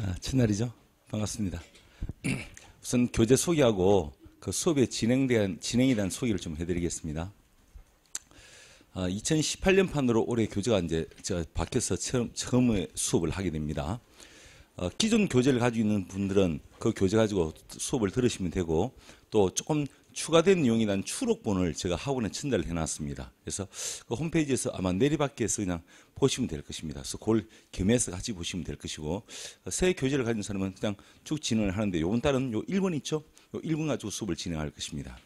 아, 첫날이죠 반갑습니다. 우선 교재 소개하고 그 수업의 진행대한, 진행에 대한 소개를 좀 해드리겠습니다. 아, 2018년판으로 올해 교재가 이제 제가 바뀌어서 처음, 처음에 수업을 하게 됩니다. 어, 기존 교재를 가지고 있는 분들은 그 교재 가지고 수업을 들으시면 되고 또 조금 추가된 내용이 난 추록본을 제가 학원에 전달을 해놨습니다. 그래서 그 홈페이지에서 아마 내리밖에서 그냥 보시면 될 것입니다. 그래서 그걸 겸해서 같이 보시면 될 것이고 새 교재를 가진 사람은 그냥 쭉 진행을 하는데 요번 달은 요 1번 있죠? 요 1번 가지고 수업을 진행할 것입니다.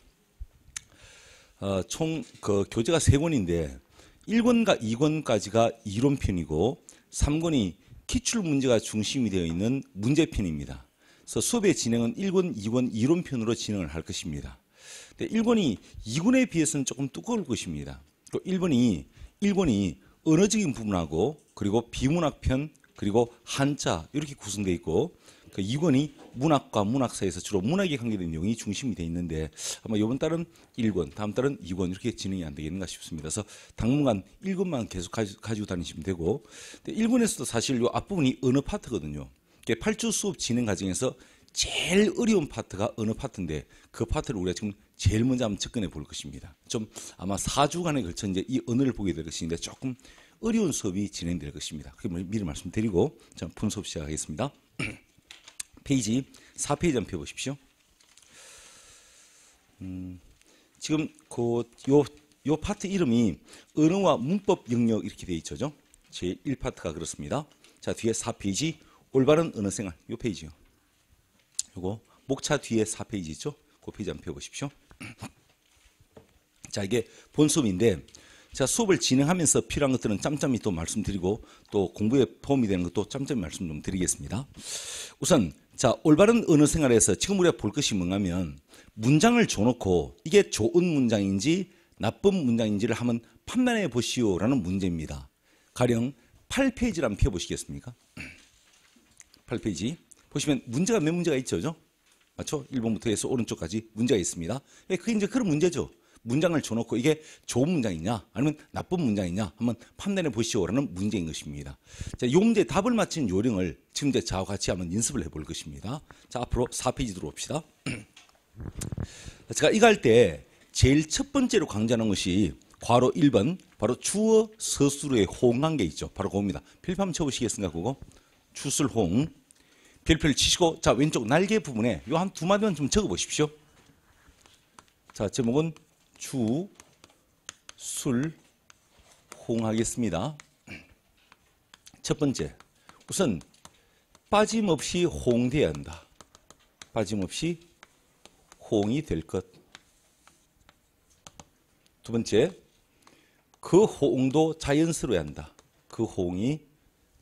어, 총그 교재가 3권인데 1권과 2권까지가 이론편이고 3권이 기출 문제가 중심이 되어 있는 문제편입니다. 그래서 수업의 진행은 1권, 2권 이론편으로 진행을 할 것입니다. 일본이 2군에 비해서는 조금 두꺼울 것입니다. 또 일본이 일본이 언어적인 부분하고 그리고 비문학편 그리고 한자 이렇게 구성되어 있고 그 2권이 문학과 문학 사에서 주로 문학에 관계된 내용이 중심이 되어 있는데 아마 이번 달은 1권, 다음 달은 2권 이렇게 진행이 안 되겠는가 싶습니다. 그래서 당분간 1권만 계속 가지고 다니시면 되고 근데 1권에서도 사실 요 앞부분이 언어 파트거든요. 8주 수업 진행 과정에서 제일 어려운 파트가 어느 파트인데 그 파트를 우리가 지금 제일 먼저 한번 접근해 볼 것입니다. 좀 아마 4주간에 걸쳐 이제 이 언어를 보게 될 것인데 조금 어려운 수업이 진행될 것입니다. 그게 미리 말씀드리고 자, 본 수업 시작하겠습니다. 페이지 4페이지 한번 펴보십시오. 음, 지금 그요요 파트 이름이 언어와 문법 영역 이렇게 되어 있죠. 제 1파트가 그렇습니다. 자, 뒤에 4페이지 올바른 언어 생활 요 페이지요. 요거 목차 뒤에 4페이지 죠그 페이지 한번 펴보십시오. 자, 이게 본 수업인데 자, 수업을 진행하면서 필요한 것들은 짬짬이 또 말씀드리고 또 공부에 도움이 되는 것도 짬짬이 말씀 좀 드리겠습니다. 우선 자, 올바른 언어 생활에서 지금 우리가 볼 것이 뭐냐면 문장을 줘놓고 이게 좋은 문장인지 나쁜 문장인지를 한번 판단해 보시오라는 문제입니다. 가령 8페이지를 한번 펴보시겠습니까? 8페이지. 보시면 문제가 몇 문제가 있죠, 그죠? 맞죠? 1번부터 해서 오른쪽까지 문제가 있습니다. 예, 그게 이제 그런 문제죠. 문장을 줘놓고 이게 좋은 문장이냐 아니면 나쁜 문장이냐 한번 판단해 보시오라는 문제인 것입니다. 자, 이 문제 답을 맞힌 요령을 지금 제 저와 같이 한번 연습을 해볼 것입니다. 자, 앞으로 4페이지 들어옵시다. 제가 이거 할때 제일 첫 번째로 강조하는 것이 괄호 1번 바로 주어 서술의 호응 관계 있죠. 바로 그겁니다. 필판 쳐보시겠습니까 그거? 추술호응. 별표를 치시고 자 왼쪽 날개 부분에 요 한 두 마디만 좀 적어 보십시오. 자 제목은 주술홍하겠습니다첫 번째 우선 빠짐없이 홍응돼야 한다. 빠짐없이 홍이될 것. 두 번째 그홍도 자연스러워야 한다. 그홍이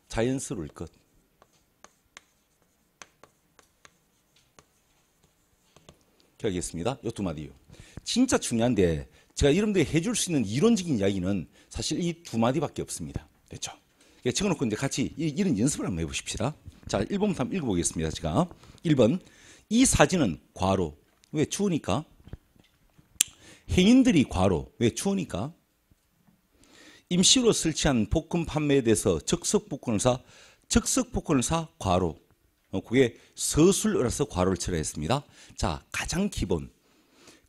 자연스러울 것. 기억하겠습니다. 요 두 마디요. 진짜 중요한데 제가 이름들이 해줄 수 있는 이론적인 이야기는 사실 이 두 마디밖에 없습니다. 됐죠? 예, 적어놓고 이제 같이 이, 런 연습을 한번 해보십시다. 자, 1번부터 한번 읽어보겠습니다. 제가. 1번. 이 사진은 과로. 왜 추우니까? 행인들이 과로. 왜 추우니까? 임시로 설치한 복권 판매에 대해서 적석 복권을 사, 적석 복권을 사 과로. 어, 그게 서술이라서 괄호를 철회했습니다. 자, 가장 기본.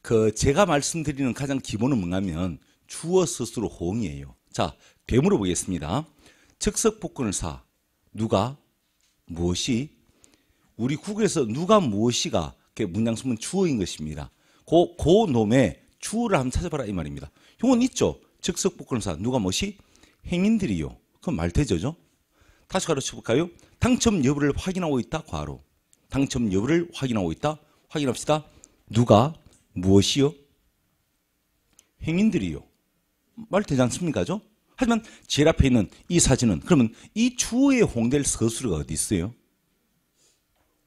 그 제가 말씀드리는 가장 기본은 뭔가면 주어 스스로 호응이에요. 자, 배물어 보겠습니다. 즉석 복근을 사. 누가 무엇이 우리 국에서 누가 무엇이가 그 문장 쓰면 주어인 것입니다. 고, 고 놈의 주어를 한번 찾아봐라 이 말입니다. 형은 있죠. 즉석 복근을 사. 누가 무엇이 행인들이요. 그건 말대죠죠. 다시 가르쳐 볼까요? 당첨 여부를 확인하고 있다 과로 당첨 여부를 확인하고 있다 확인합시다 누가 무엇이요? 행인들이요 말 되지 않습니까? 죠 하지만 제일 앞에 있는 이 사진은 그러면 이 주어에 홍될 서술어가 어디 있어요?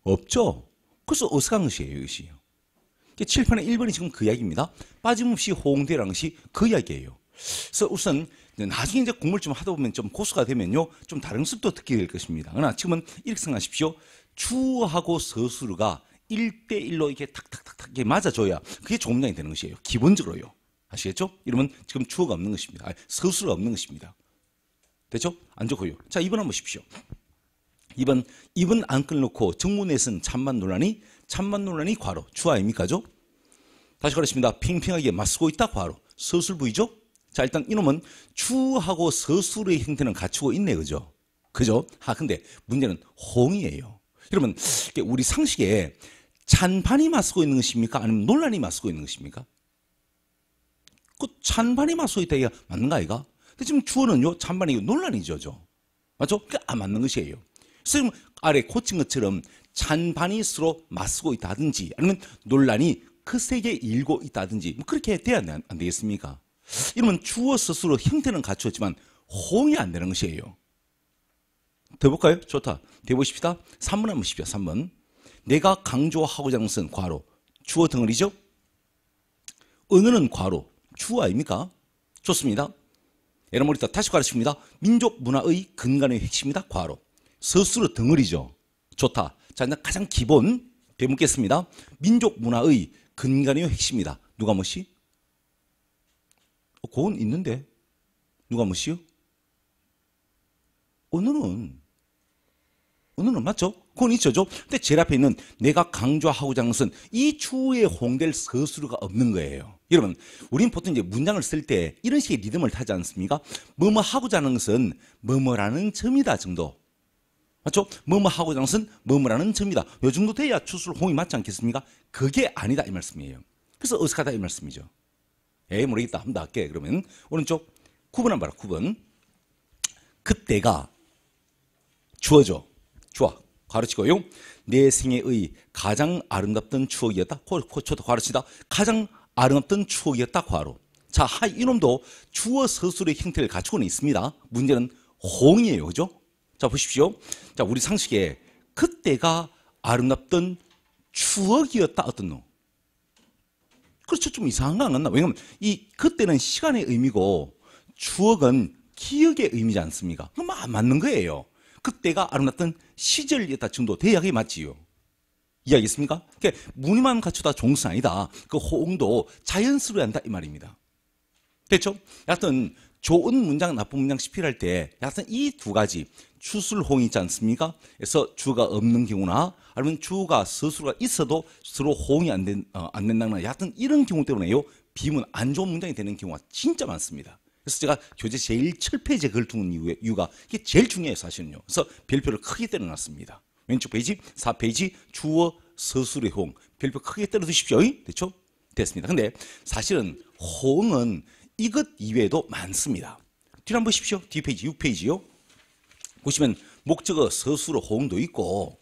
없죠? 그래서 어색한 것이에요 이것이요 칠판의 1번이 지금 그 이야기입니다. 빠짐없이 홍대라는 것이 그 이야기예요. 그래서 우선 네, 나중에 이제 공부를 좀 하다 보면 좀 고수가 되면요. 좀 다른 습도 듣게 될 것입니다. 그러나 지금은 이렇게 생각하십시오. 추하고 서술가 1대1로 이렇게 탁탁탁탁 맞아줘야 그게 조문장이 되는 것이에요. 기본적으로요. 아시겠죠? 이러면 지금 추어가 없는 것입니다. 아니, 서술가 없는 것입니다. 됐죠? 안 좋고요. 자, 2번 한번 보십시오. 2번, 2번 안끌 놓고 정문에 쓴 찬반 논란이 찬반 논란이 과로. 추하입니까죠 다시 그렇습니다. 팽팽하게 맞서고 있다 과로. 서술부이죠? 자, 일단 이놈은 주하고 서술의 형태는 갖추고 있네, 그죠? 그죠? 아, 근데 문제는 홍이에요. 그러면 우리 상식에 찬반이 맞서고 있는 것입니까? 아니면 논란이 맞서고 있는 것입니까? 그 찬반이 맞서고 있다, 이가 맞는 거 아이가? 근데 지금 주어는요, 찬반이 논란이죠, 죠 맞죠? 그게 안 맞는 것이에요. 지금 아래 고친 것처럼 찬반이 서로 맞서고 있다든지 아니면 논란이 그 세계에 일고 있다든지 뭐 그렇게 돼야 안 되겠습니까? 이러면 주어 스스로 형태는 갖추었지만 호응이 안 되는 것이에요. 더 볼까요? 좋다. 대보십시다. 3번 한번 보십시오. 3번. 내가 강조하고자 하는 것은 과로. 주어 덩어리죠? 언어는 과로. 주어 아닙니까? 좋습니다. 에르모리 다시 가르칩니다. 민족 문화의 근간의 핵심이다. 과로. 스스로 덩어리죠. 좋다. 자, 이제 가장 기본 되묻겠습니다. 민족 문화의 근간의 핵심이다. 누가 뭐시? 어, 고은 있는데 누가 무시요? 오늘은 오늘은 맞죠? 고은 있죠죠. 근데 제일 앞에 있는 내가 강조하고자 하는 것은 이 추후에 홍될 서술가 없는 거예요. 여러분, 우린 보통 이제 문장을 쓸 때 이런 식의 리듬을 타지 않습니까? 뭐뭐 하고자 하는 것은 뭐뭐라는 점이다 정도. 맞죠? 뭐뭐 하고자 하는 것은 뭐뭐라는 점이다. 요 정도 돼야 추술 홍이 맞지 않겠습니까? 그게 아니다 이 말씀이에요. 그래서 어색하다 이 말씀이죠. 에이 모르겠다 한번 할게 그러면 오른쪽 9번 한번 봐라 9번 그때가 주어져 좋아 가르치고요 내 생애의 가장 아름답던 추억이었다 저도 가르치다 가장 아름답던 추억이었다 과로 자 하, 이놈도 주어 서술의 형태를 갖추고는 있습니다 문제는 홍이에요 그죠 자 보십시오 자 우리 상식에 그때가 아름답던 추억이었다 어떤 놈 그렇죠. 좀 이상한 거안 같나? 왜냐면 이 그때는 시간의 의미고 추억은 기억의 의미지 않습니까? 그럼 안 맞는 거예요. 그때가 아름답던 시절이었다 정도 대학이 맞지요. 이해하겠습니까? 그러니까 무늬만 갖추다 종수 아니다. 그 호응도 자연스러워야 한다 이 말입니다. 됐죠? 하여튼 좋은 문장, 나쁜 문장 시필할 때 하여튼 이 두 가지 추술홍이 있지 않습니까? 그래서 주가 없는 경우나 아니면 주가 스스로가 있어도 서로 호응이 안, 된, 어, 안 된다거나 하여튼 이런 경우 때문에요. 비문 안 좋은 문장이 되는 경우가 진짜 많습니다. 그래서 제가 교재 제일 철폐제 그걸 두는 이유가 이게 제일 중요해요 사실은요. 그래서 별표를 크게 때려놨습니다. 왼쪽 페이지 4페이지 주어 서술의 호응 별표 크게 때려두십시오. 됐죠? 됐습니다. 근데 사실은 호응은 이것 이외에도 많습니다. 뒤로 한번 보십시오. 뒤 페이지 6페이지요. 보시면 목적어 서술어 호응도 있고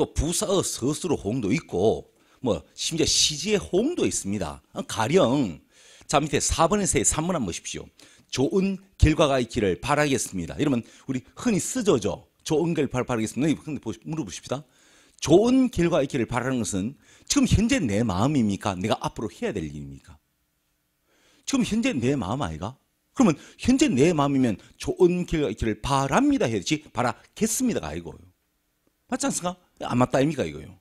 또 부사의 서술어 홍도 있고 뭐 심지어 시지의 홍도 있습니다. 어, 가령 자 밑에 4번에서의 3번 한번 보십시오. 좋은 결과가 있기를 바라겠습니다. 이러면 우리 흔히 쓰죠죠. 좋은 결과를 바라겠습니다. 근데 물어보십시다. 좋은 결과가 있기를 바라는 것은 지금 현재 내 마음입니까? 내가 앞으로 해야 될 일입니까? 지금 현재 내 마음 아이가? 그러면 현재 내 마음이면 좋은 결과가 있기를 바랍니다 해야지 바라겠습니다가 아니고요. 맞지 않습니까? 안 아, 맞다 아닙니까 이거요.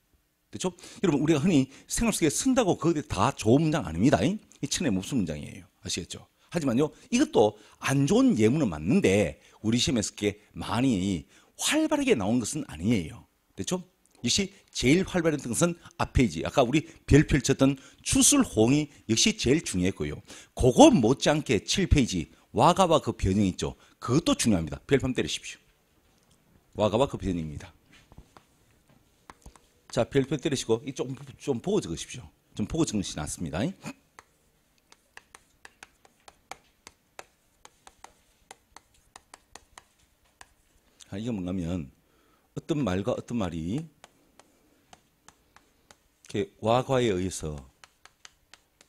그렇죠? 여러분 우리가 흔히 생활 속에 쓴다고 그게 다 좋은 문장 아닙니다. 이 천의 몹쓸 문장이에요. 아시겠죠? 하지만요 이것도 안 좋은 예문은 맞는데 우리 시험에 서게 많이 활발하게 나온 것은 아니에요. 그렇죠? 역시 제일 활발했던 것은 앞페이지. 아까 우리 별 펼쳤던 추술홍이 역시 제일 중요했고요. 그거 못지않게 7페이지 와가와 그 변형 있죠. 그것도 중요합니다. 별밤 때리십시오. 와가와 그 변형입니다. 자, 별표 때리시고 이 좀 좀 보고 적으십시오. 좀 보고 적으시 않습니다. 아, 이게 뭔가면 어떤 말과 어떤 말이 이렇게 와과에 의해서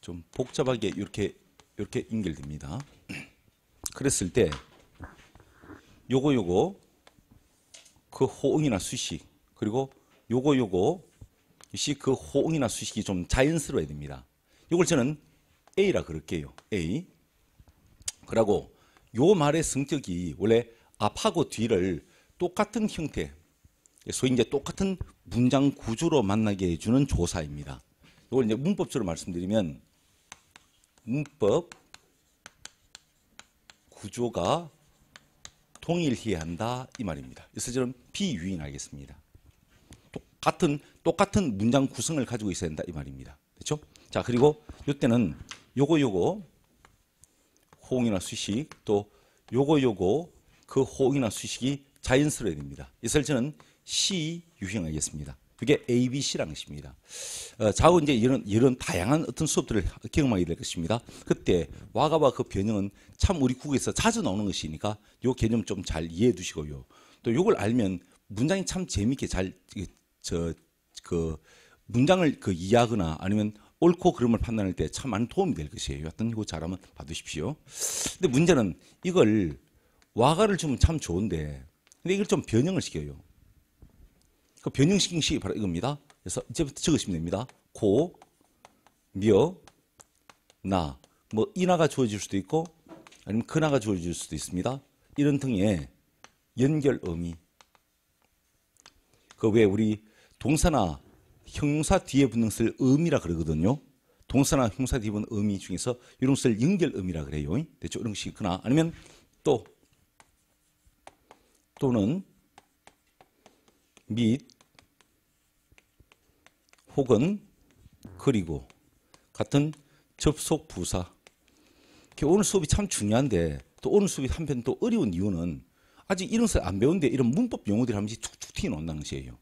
좀 복잡하게 이렇게 이렇게 연결됩니다. 그랬을 때 요거 요거 그 호응이나 수식 그리고 요거 요거 역시 그 호응이나 수식이 좀 자연스러워야 됩니다. 요걸 저는 A라 그럴게요. A. 그러고 요 말의 성격이 원래 앞하고 뒤를 똑같은 형태, 소위 이제 똑같은 문장 구조로 만나게 해주는 조사입니다. 요걸 이제 문법적으로 말씀드리면 문법 구조가 통일해야 한다 이 말입니다. 그래서 저는 비유인하겠습니다. 같은 똑같은 문장 구성을 가지고 있어야 된다 이 말입니다. 그렇죠? 자 그리고 이때는 요거 요거 호응이나 수식 또 요거 요거 그 호응이나 수식이 자연스러워야 됩니다. 이설 저는 C 유형이겠습니다 그게 A, B, C라는 것입니다. 어, 좌고 이제 이런, 이런 다양한 어떤 수업들을 경험하게 될 것입니다. 그때 와가와 그 변형은 참 우리 국에서 자주 나오는 것이니까 요 개념 좀 잘 이해해 두시고요. 또 요걸 알면 문장이 참 재미있게 잘 저그 문장을 그 이해하거나 아니면 옳고 그름을 판단할 때 참 많은 도움이 될 것이에요. 어떤 튼 이거 잘하면 받으십시오. 근데 문제는 이걸 와가를 주면 참 좋은데 근데 이걸 좀 변형을 시켜요. 그 변형시킨 시 바로 이겁니다. 그래서 이제부터 적으시면 됩니다. 고, 며, 나. 뭐 이나가 주어질 수도 있고 아니면 그나가 주어질 수도 있습니다. 이런 등의 연결 의미. 그왜 우리 동사나 형용사 뒤에 붙는 것을 음이라 그러거든요. 동사나 형용사 뒤에 붙는 의미 중에서 이런 것을 연결음이라 그래요. 대체 이런 것이 있거나 아니면 또 또는 및 혹은 그리고 같은 접속 부사. 오늘 수업이 참 중요한데 또 오늘 수업이 한편 또 어려운 이유는 아직 이런 것을 안 배운데 이런 문법 용어들이 하번씩 툭툭 튀어나온다는 것이에요.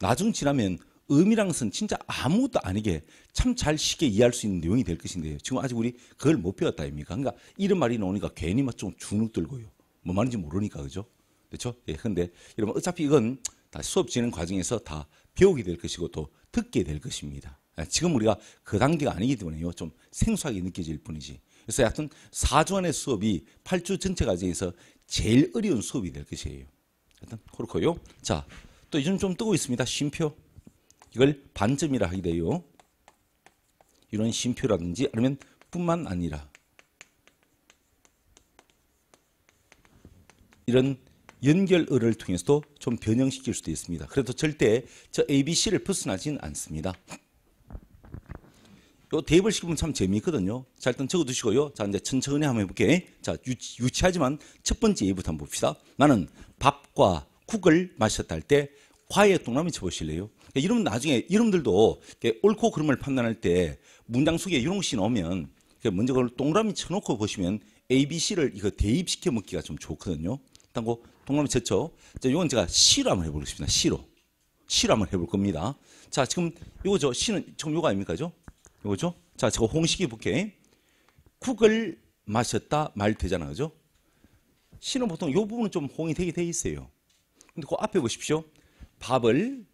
나중 지나면 의미랑선 진짜 아무것도 아니게 참 잘 쉽게 이해할 수 있는 내용이 될 것인데요. 지금 아직 우리 그걸 못 배웠다 입니까? 그러니까 이런 말이 나오니까 괜히 막 좀 주눅 들고요. 뭐 말인지 모르니까 그죠? 그렇죠? 예. 근데 여러분 어차피 이건 다 수업 진행 과정에서 다 배우게 될 것이고 또 듣게 될 것입니다. 예, 지금 우리가 그 단계가 아니기 때문에요. 좀 생소하게 느껴질 뿐이지. 그래서 하여튼 4주 안의 수업이 8주 전체 과정에서 제일 어려운 수업이 될 것이에요. 하여튼 그렇고요. 자, 또 요즘 좀 뜨고 있습니다. 쉼표. 이걸 반점이라 하게 돼요. 이런 쉼표라든지 아니면 뿐만 아니라 이런 연결어를 통해서도 좀 변형시킬 수도 있습니다. 그래도 절대 저 ABC를 벗어나진 않습니다. 요 대입을 시키면 참 재미있거든요. 자 일단 적어두시고요. 자 이제 천천히 한번 해볼게. 자 유치, 유치하지만 첫 번째 예부터 한번 봅시다. 나는 밥과 국을 마셨다 할 때 과에 동남이 쳐보실래요? 그러니까 이름 나중에 이름들도 옳고 그름을 판단할 때 문장 속에 이런 것이 나오면 먼저 그걸 동그라미 쳐놓고 보시면 A, B, C를 이거 대입시켜 먹기가 좀 좋거든요. 일단 그 동그라미 쳤죠. 자, 이건 제가 C로 한번 해보겠습니다. C로. C로 한번 해볼 겁니다. 자, 지금 이거죠. C는 지금 이거 아닙니까? 이거죠. 자, 제가 홍식이 볼게. 국을 마셨다 말 되잖아요. 그죠? C는 보통 이 부분은 좀 홍이 되게 돼 있어요. 근데 그 앞에 보십시오. 밥을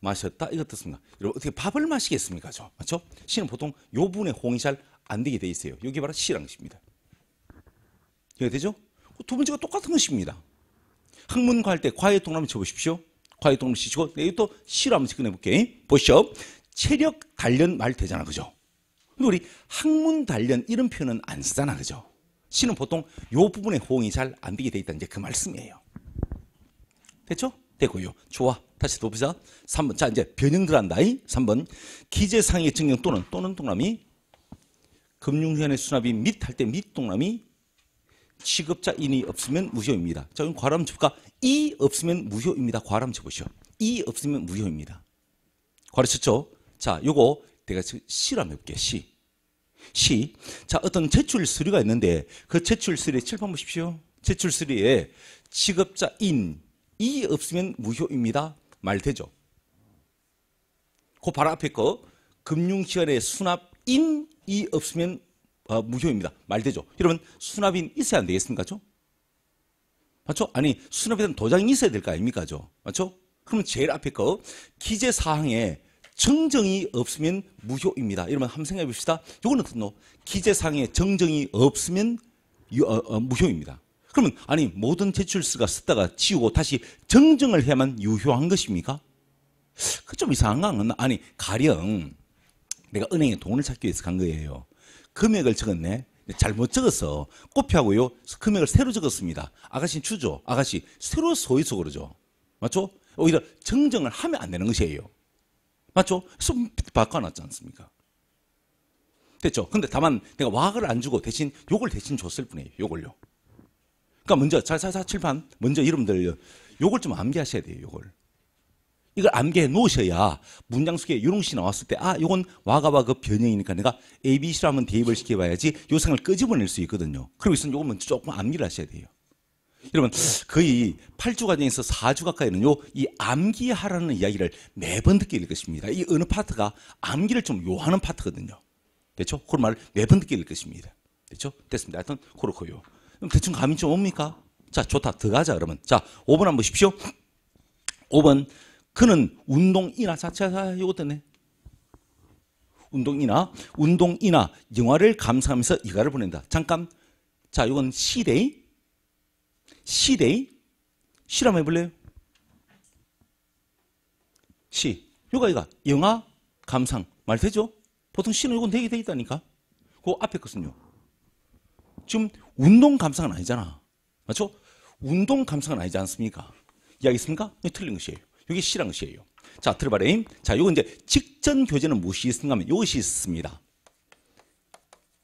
마셨다. 이것 뜻입니다. 여러분, 어떻게 밥을 마시겠습니까? 저, 맞죠? 시는 보통 요분에 호응이 잘 안 되게 돼 있어요. 여기 바로 시라는것입니다 이해 되죠? 그 두 번째가 똑같은 것입니다. 학문과 할 때 과외 동남라미 쳐보십시오. 과외 동그라미 치시고, 여기 또 시로 한번 꺼내볼게요. 보시죠. 체력 단련 말 되잖아. 그죠? 근데 우리 학문 단련 이런 표현은 안 쓰잖아. 그죠? 시는 보통 요부분에 호응이 잘 안 되게 돼 있다. 이제 그 말씀이에요. 됐죠? 되고요. 좋아. 다시 또 보자. 3번. 자, 이제 변형들 한다. 3번. 기재상의 증명 또는 또는 동남이 금융위원회 수납이 밑 할 때 밑 동남이 취급자 인이 없으면 무효입니다. 자, 그럼 과람 집가 이 없으면 무효입니다. 과람 쳐보시오. 이 없으면 무효입니다. 과르셨죠? 자, 요거 내가 지금 시라면 해볼게. 시. 시. 자, 어떤 제출 서류가 있는데 그 제출 서류에 칠판 보십시오. 제출 서류에 취급자 인이 없으면 무효입니다. 말 되죠. 그 바로 앞에 거 금융시간의 수납인 이 없으면 어, 무효입니다. 말 되죠. 여러분 수납인 있어야 안 되겠습니까?죠? 맞죠? 아니 수납에 도장이 있어야 될 거 아닙니까?죠? 맞죠? 그럼 제일 앞에 거 기재 사항에 정정이 없으면 무효입니다. 여러분 한번 생각해 봅시다. 요거는 어떻 기재 사항에 정정이 없으면 유, 어, 어, 무효입니다. 그러면 아니 모든 제출서가 쓰다가 지우고 다시 정정을 해야만 유효한 것입니까? 그 좀 이상한 건 아니 가령 내가 은행에 돈을 찾기 위해서 간 거예요. 금액을 적었네. 잘못 적어서 꼽히하고요. 금액을 새로 적었습니다. 아가씨 추죠. 아가씨 새로 소위서 그러죠. 맞죠? 오히려 정정을 하면 안 되는 것이에요. 맞죠? 좀 바꿔놨지 않습니까? 됐죠? 근데 다만 내가 와그를 안 주고 대신 욕을 대신 줬을 뿐이에요. 욕을요. 그러니까 먼저 4447판 먼저 이름들 요걸 좀 암기하셔야 돼요. 요걸. 이걸 암기해 놓으셔야 문장 속에 요런 것이 나왔을 때 아, 요건 와가와 그 변형이니까 내가 ABC로 한번 대입을 시켜봐야지 요상을 끄집어낼 수 있거든요. 그러고 있으면 요건 먼저 조금 암기를 하셔야 돼요. 여러분 거의 8주 과정에서 4주 가까이는요 이 암기하라는 이야기를 매번 듣게 될 것입니다. 이 어느 파트가 암기를 좀 요하는 파트거든요. 됐죠? 그런 말을 매번 듣게 될 것입니다. 됐죠? 됐습니다. 하여튼 그렇고요. 그럼 대충 감이 좀 옵니까? 자, 좋다. 들어가자, 그러면. 자, 5번 한번 보십시오. 5번. 그는 운동 이나 자체가 이것때네 운동 이나 운동 이나 영화를 감상하면서 이가를 보낸다. 잠깐. 자, 이건 시대이. 시대이. 실험해 볼래요? 시. 요가, 이가. 영화, 감상. 말 되죠? 보통 시는 요건 되게 돼 있다니까. 그 앞에 것은요. 지금 운동 감상은 아니잖아. 맞죠? 운동 감상은 아니지 않습니까? 이해하겠습니까? 틀린 것이에요. 이게 실한 것이에요. 자, 틀바레임. 자, 요거 이제 직전 교재는 무엇이 있는가 하면 이것이 있습니다.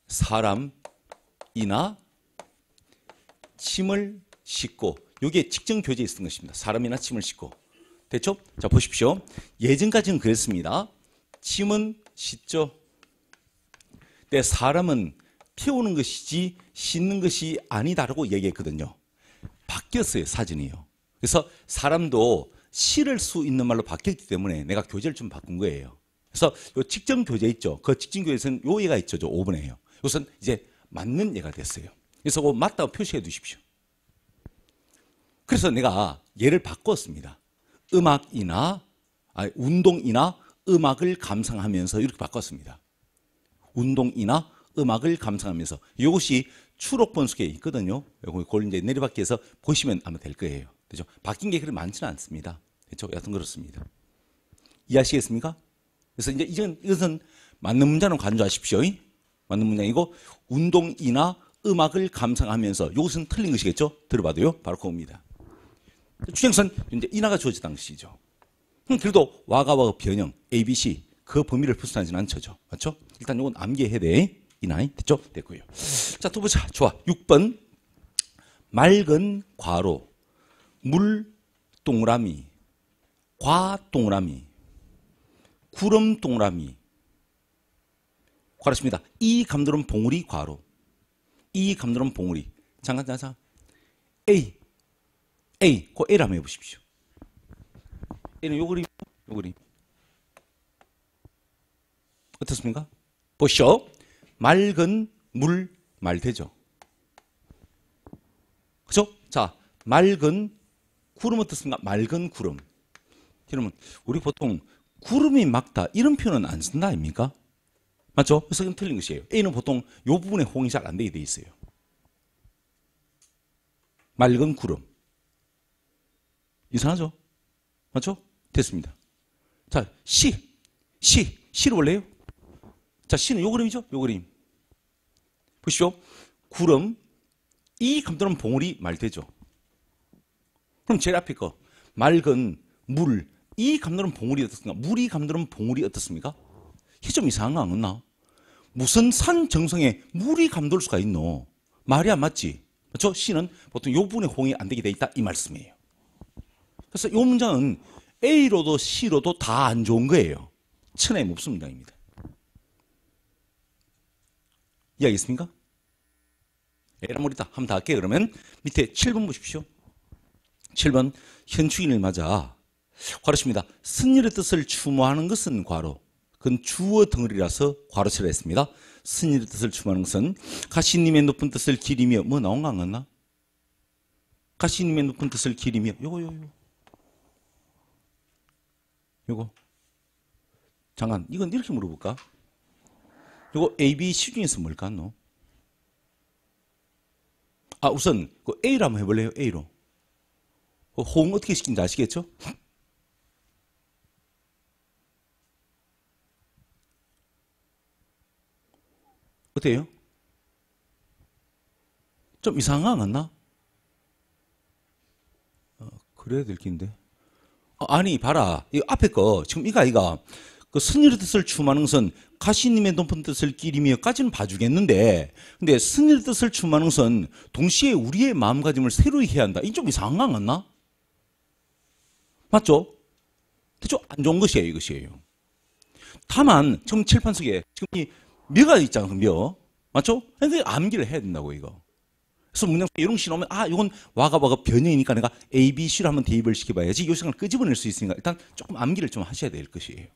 사람이나 침을 씻고 요게 직전 교재에 있는 것입니다. 사람이나 침을 씻고. 됐죠? 자, 보십시오. 예전까지는 그랬습니다. 침은 씻죠. 근데 사람은 피우는 것이지 씻는 것이 아니다라고 얘기했거든요. 바뀌었어요, 사진이요. 그래서 사람도 실을 수 있는 말로 바뀌었기 때문에 내가 교재를 좀 바꾼 거예요. 그래서 요 직전 교재 있죠. 그 직전 교재에서는 요예가 있죠. 저5분에요 우선 이제 맞는 예가 됐어요. 그래서 그 맞다고 표시해 두십시오. 그래서 내가 예를 바꿨습니다. 음악이나 아니, 운동이나 음악을 감상하면서 이렇게 바꿨습니다. 운동이나 음악을 감상하면서 이것이 추록 본계에 있거든요. 요거 골 이제 내리바기에서 보시면 아마 될 거예요. 그죠? 바뀐 게 그리 많지는 않습니다. 그죠? 여튼 그렇습니다. 이해하시겠습니까? 그래서 이제 이건 이것은 맞는 문장은 간주하십시오. 맞는 문장이고 운동이나 음악을 감상하면서 이것은 틀린 것이겠죠? 들어봐도요. 바로 그겁니다. 추정선 이제 인하가 주어지당시이죠 음, 그래도 와가와가 변형, ABC 그 범위를 표현하지는 않죠. 맞죠? 일단 이건 암기해야 돼. 이나이 됐죠? 됐고요. 자, 또 보자. 좋아. 6번. 맑은 과로. 물 동그라미. 과 동그라미. 구름 동그라미. 과로입니다. 이 감도는 봉우리 과로. 이 감도는 봉우리. 잠깐, 잠깐. A. A. 그 A를 한번 해보십시오. A는 요 그림, 요 그림. 어떻습니까? 보시오. 맑은 물 말대죠. 그죠? 자, 맑은 구름 어떻습니까? 맑은 구름. 여러분, 우리 보통 구름이 막다 이런 표현은 안 쓴다 아닙니까? 맞죠? 그래서 그건 틀린 것이에요. A는 보통 이 부분에 호응이 잘 안 되게 돼 있어요. 맑은 구름. 이상하죠? 맞죠? 됐습니다. 자, C. C. C로 원래요? 자, C는 요 그림이죠? 요 그림. 보시오 구름, 이 감도는 봉우리 말대죠. 그럼 제일 앞에 거, 맑은 물, 이 감도는 봉우리 어떻습니까? 물이 감도는 봉우리 어떻습니까? 이게 좀 이상한 거안 같나? 무슨 산 정성에 물이 감돌 수가 있노? 말이 안 맞지? 그 C는 보통 요 부분에 호응이 안 되게 돼 있다 이 말씀이에요. 그래서 요 문장은 A로도 C로도 다 안 좋은 거예요. 천에 몹습니다입니다. 이야기 있습니까? 에라몰이다 하면 다 할게요. 그러면 밑에 7번 보십시오. 7번 현충인을 맞아 과로십니다. 승리의 뜻을 추모하는 것은 과로. 그건 주어 덩어리라서 과로치라 했습니다. 승리의 뜻을 추모하는 것은 가시님의 높은 뜻을 기리며 뭐 나온 거안 갔나? 가시님의 높은 뜻을 기리며 요거 요거 요거 잠깐 이건 이렇게 물어볼까? 이거 A, B, C 중에서 뭘까 노? 아 우선 그 A로 한번 해볼래요? A로. 그 호응 어떻게 시킨지 아시겠죠? 어때요? 좀 이상한 거 같나? 어, 그래야 될 긴데. 어, 아니, 봐라. 이 앞에 거, 지금 이가, 이가, 그 스님의 뜻을 추구하는 것은 가시님의 높은 뜻을 기리며까지는 봐주겠는데 근데 스님의 뜻을 추구하는 것은 동시에 우리의 마음가짐을 새로 이 해야 한다. 이 좀 이상한 거 같나? 맞죠? 대충 안 좋은 것이에요, 이것이에요. 다만 지금 칠판 속에 지금 이 묘가 있잖아, 그 묘. 맞죠? 근데 암기를 해야 된다고 이거. 그래서 문장 이런 시 나오면 아 이건 와가 와가 변형이니까 내가 A, B, c 를 한번 대입을 시켜봐야지 이 생각을 끄집어낼 수 있으니까 일단 조금 암기를 좀 하셔야 될 것이에요.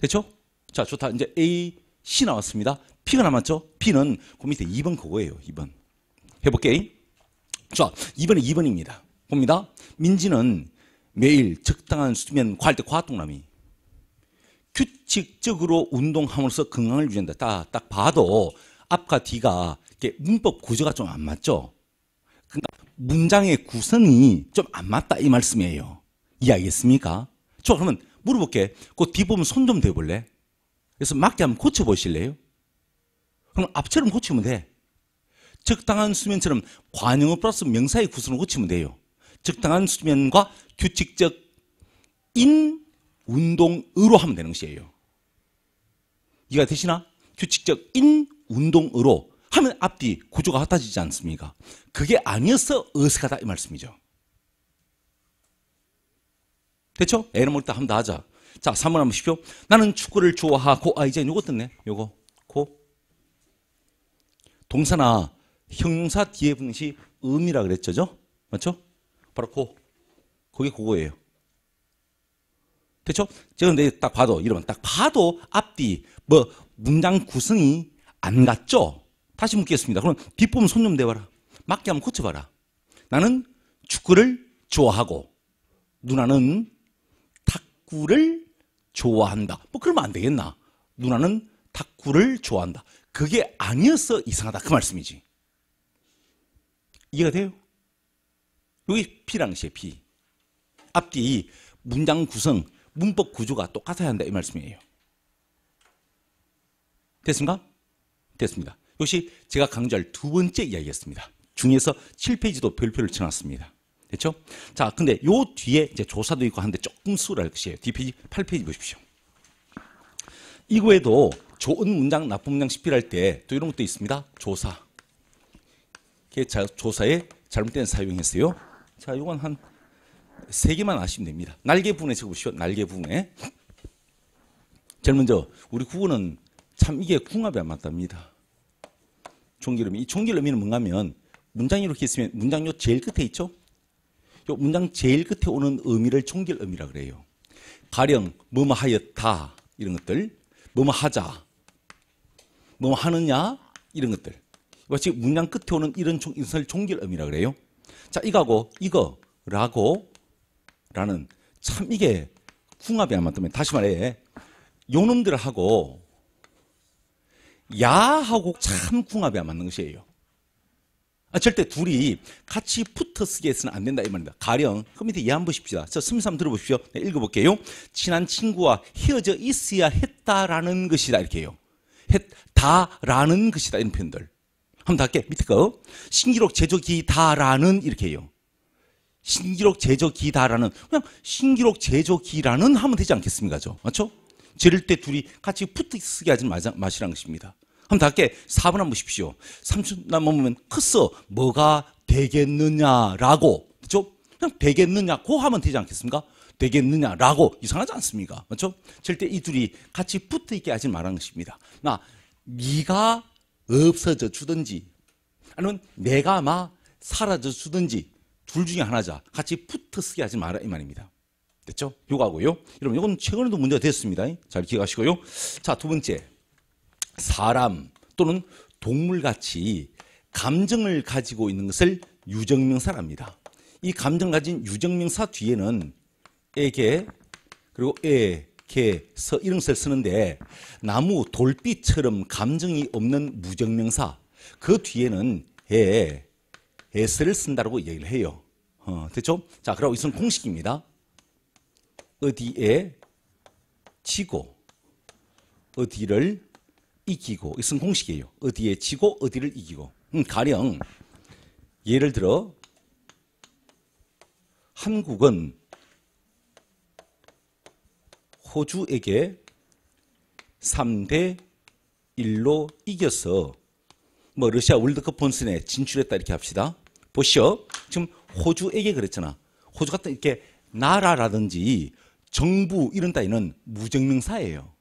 됐죠? 자, 좋다. 이제 A, C 나왔습니다. P가 남았죠? P는 그 밑에 2번 그거예요. 2번. 해볼게. 자, 2번은 2번입니다. 봅니다. 민지는 매일 적당한 수면 과할때 과학동남이 규칙적으로 운동함으로써 건강을 유지한다. 딱, 딱 봐도 앞과 뒤가 이렇게 문법 구조가 좀 안 맞죠? 그러니까 문장의 구성이 좀 안 맞다 이 말씀이에요. 이해하겠습니까? 저 그러면 물어볼게. 그 뒷부분 손좀 대볼래? 그래서 맞게 한번 고쳐보실래요? 그럼 앞처럼 고치면 돼. 적당한 수면처럼 관용어 플러스 명사의 구순을 고치면 돼요. 적당한 수면과 규칙적 인 운동으로 하면 되는 것이에요. 이해가 되시나? 규칙적 인 운동으로 하면 앞뒤 구조가 핫해지지 않습니까? 그게 아니어서 어색하다 이 말씀이죠. 됐죠? 애는 먹다 하면 다 하자. 자, 3번 한번 보십시오. 나는 축구를 좋아하고, 아, 이제 요거 떴네. 요거. 고. 동사나 형용사 뒤에 붙는 시 음이라 그랬죠? 죠? 맞죠? 바로 고. 그게 그거예요. 됐죠? 지금 내데딱 봐도, 이러면 딱 봐도 앞뒤, 뭐, 문장 구성이 안 같죠? 다시 묻겠습니다. 그럼 뒷부분 손좀 대봐라. 맞게 한번 고쳐봐라. 나는 축구를 좋아하고, 누나는 탁구를 좋아한다. 뭐 그러면 안 되겠나? 누나는 탁구를 좋아한다. 그게 아니어서 이상하다. 그 말씀이지. 이해가 돼요? 여기 P랑시의 P. 앞뒤 문장 구성, 문법 구조가 똑같아야 한다. 이 말씀이에요. 됐습니까? 됐습니다. 역시 제가 강조할 두 번째 이야기였습니다. 중에서 7페이지도 별표를 쳐놨습니다. 됐죠? 자, 근데 요 뒤에 이제 조사도 있고 한데 조금 수월할 것이에요. 뒷페이지 8페이지 보십시오. 이거에도 좋은 문장, 나쁜 문장 집필할 때 또 이런 것도 있습니다. 조사. 이게 조사에 잘못된 사용했어요. 자, 요건한3 개만 아시면 됩니다. 날개 부분에 적어보시오. 날개 부분에. 제일 먼저 우리 국어는 참 이게 궁합이 안 맞답니다. 종결음이. 이 종결음이는 뭔가 하면 문장이 이렇게 있으면 문장요 제일 끝에 있죠? 문장 제일 끝에 오는 의미를 총결 의미라 그래요. 가령 뭐뭐 하였다 이런 것들, 뭐뭐 하자, 뭐뭐 하느냐 이런 것들. 마치 문장 끝에 오는 이런 종, 인설 총결 의미라 그래요. 자, 이거하고 이거라고 라는 참 이게 궁합이 안 맞다면 다시 말해 요놈들하고 야하고 참 궁합이 안 맞는 것이에요. 아, 절대 둘이 같이 붙어 쓰게 해서는 안 된다 이 말입니다. 가령 그 밑에 예 한번 봅시다저33 들어보십시오. 네, 읽어볼게요. 친한 친구와 헤어져 있어야 했다라는 것이다 이렇게요. 했다라는 것이다 이런 표현들. 한번 다 할게. 밑에 거. 신기록 제조기다라는 이렇게요. 신기록 제조기다라는 그냥 신기록 제조기라는 하면 되지 않겠습니까? 죠 맞죠? 절때 둘이 같이 붙어 쓰게 하지 마시라는 것입니다. 한번 답게 4번 한번 보십시오. 30남 보면 컸어. 뭐가 되겠느냐라고. 그죠? 그냥 되겠느냐고 하면 되지 않겠습니까? 되겠느냐라고 이상하지 않습니까? 맞죠? 절대 이 둘이 같이 붙어 있게 하지 말라는 것입니다. 나 네가 없어져 주든지 아니면 내가 막 사라져 주든지 둘 중에 하나자 같이 붙어 쓰게 하지 마라 이 말입니다. 됐죠? 요거하고요. 여러분 이건 최근에도 문제가 됐습니다. 잘 기억하시고요. 자두 번째 사람 또는 동물같이 감정을 가지고 있는 것을 유정명사랍니다. 이 감정 가진 유정명사 뒤에는 에게 그리고 에, 게, 서 이런 것을 쓰는데 나무, 돌빛처럼 감정이 없는 무정명사 그 뒤에는 에, 에스를 쓴다고 얘기를 해요. 어, 됐죠? 자, 그리고 이것은 공식입니다. 어디에 치고 어디를 이기고 이것은 공식이에요. 어디에 지고 어디를 이기고. 음, 가령 예를 들어 한국은 호주에게 3대 1로 이겨서 뭐 러시아 월드컵 본선에 진출했다 이렇게 합시다. 보시오. 지금 호주에게 그랬잖아. 호주 같은 이렇게 나라라든지 정부 이런 따위는 무정능사예요.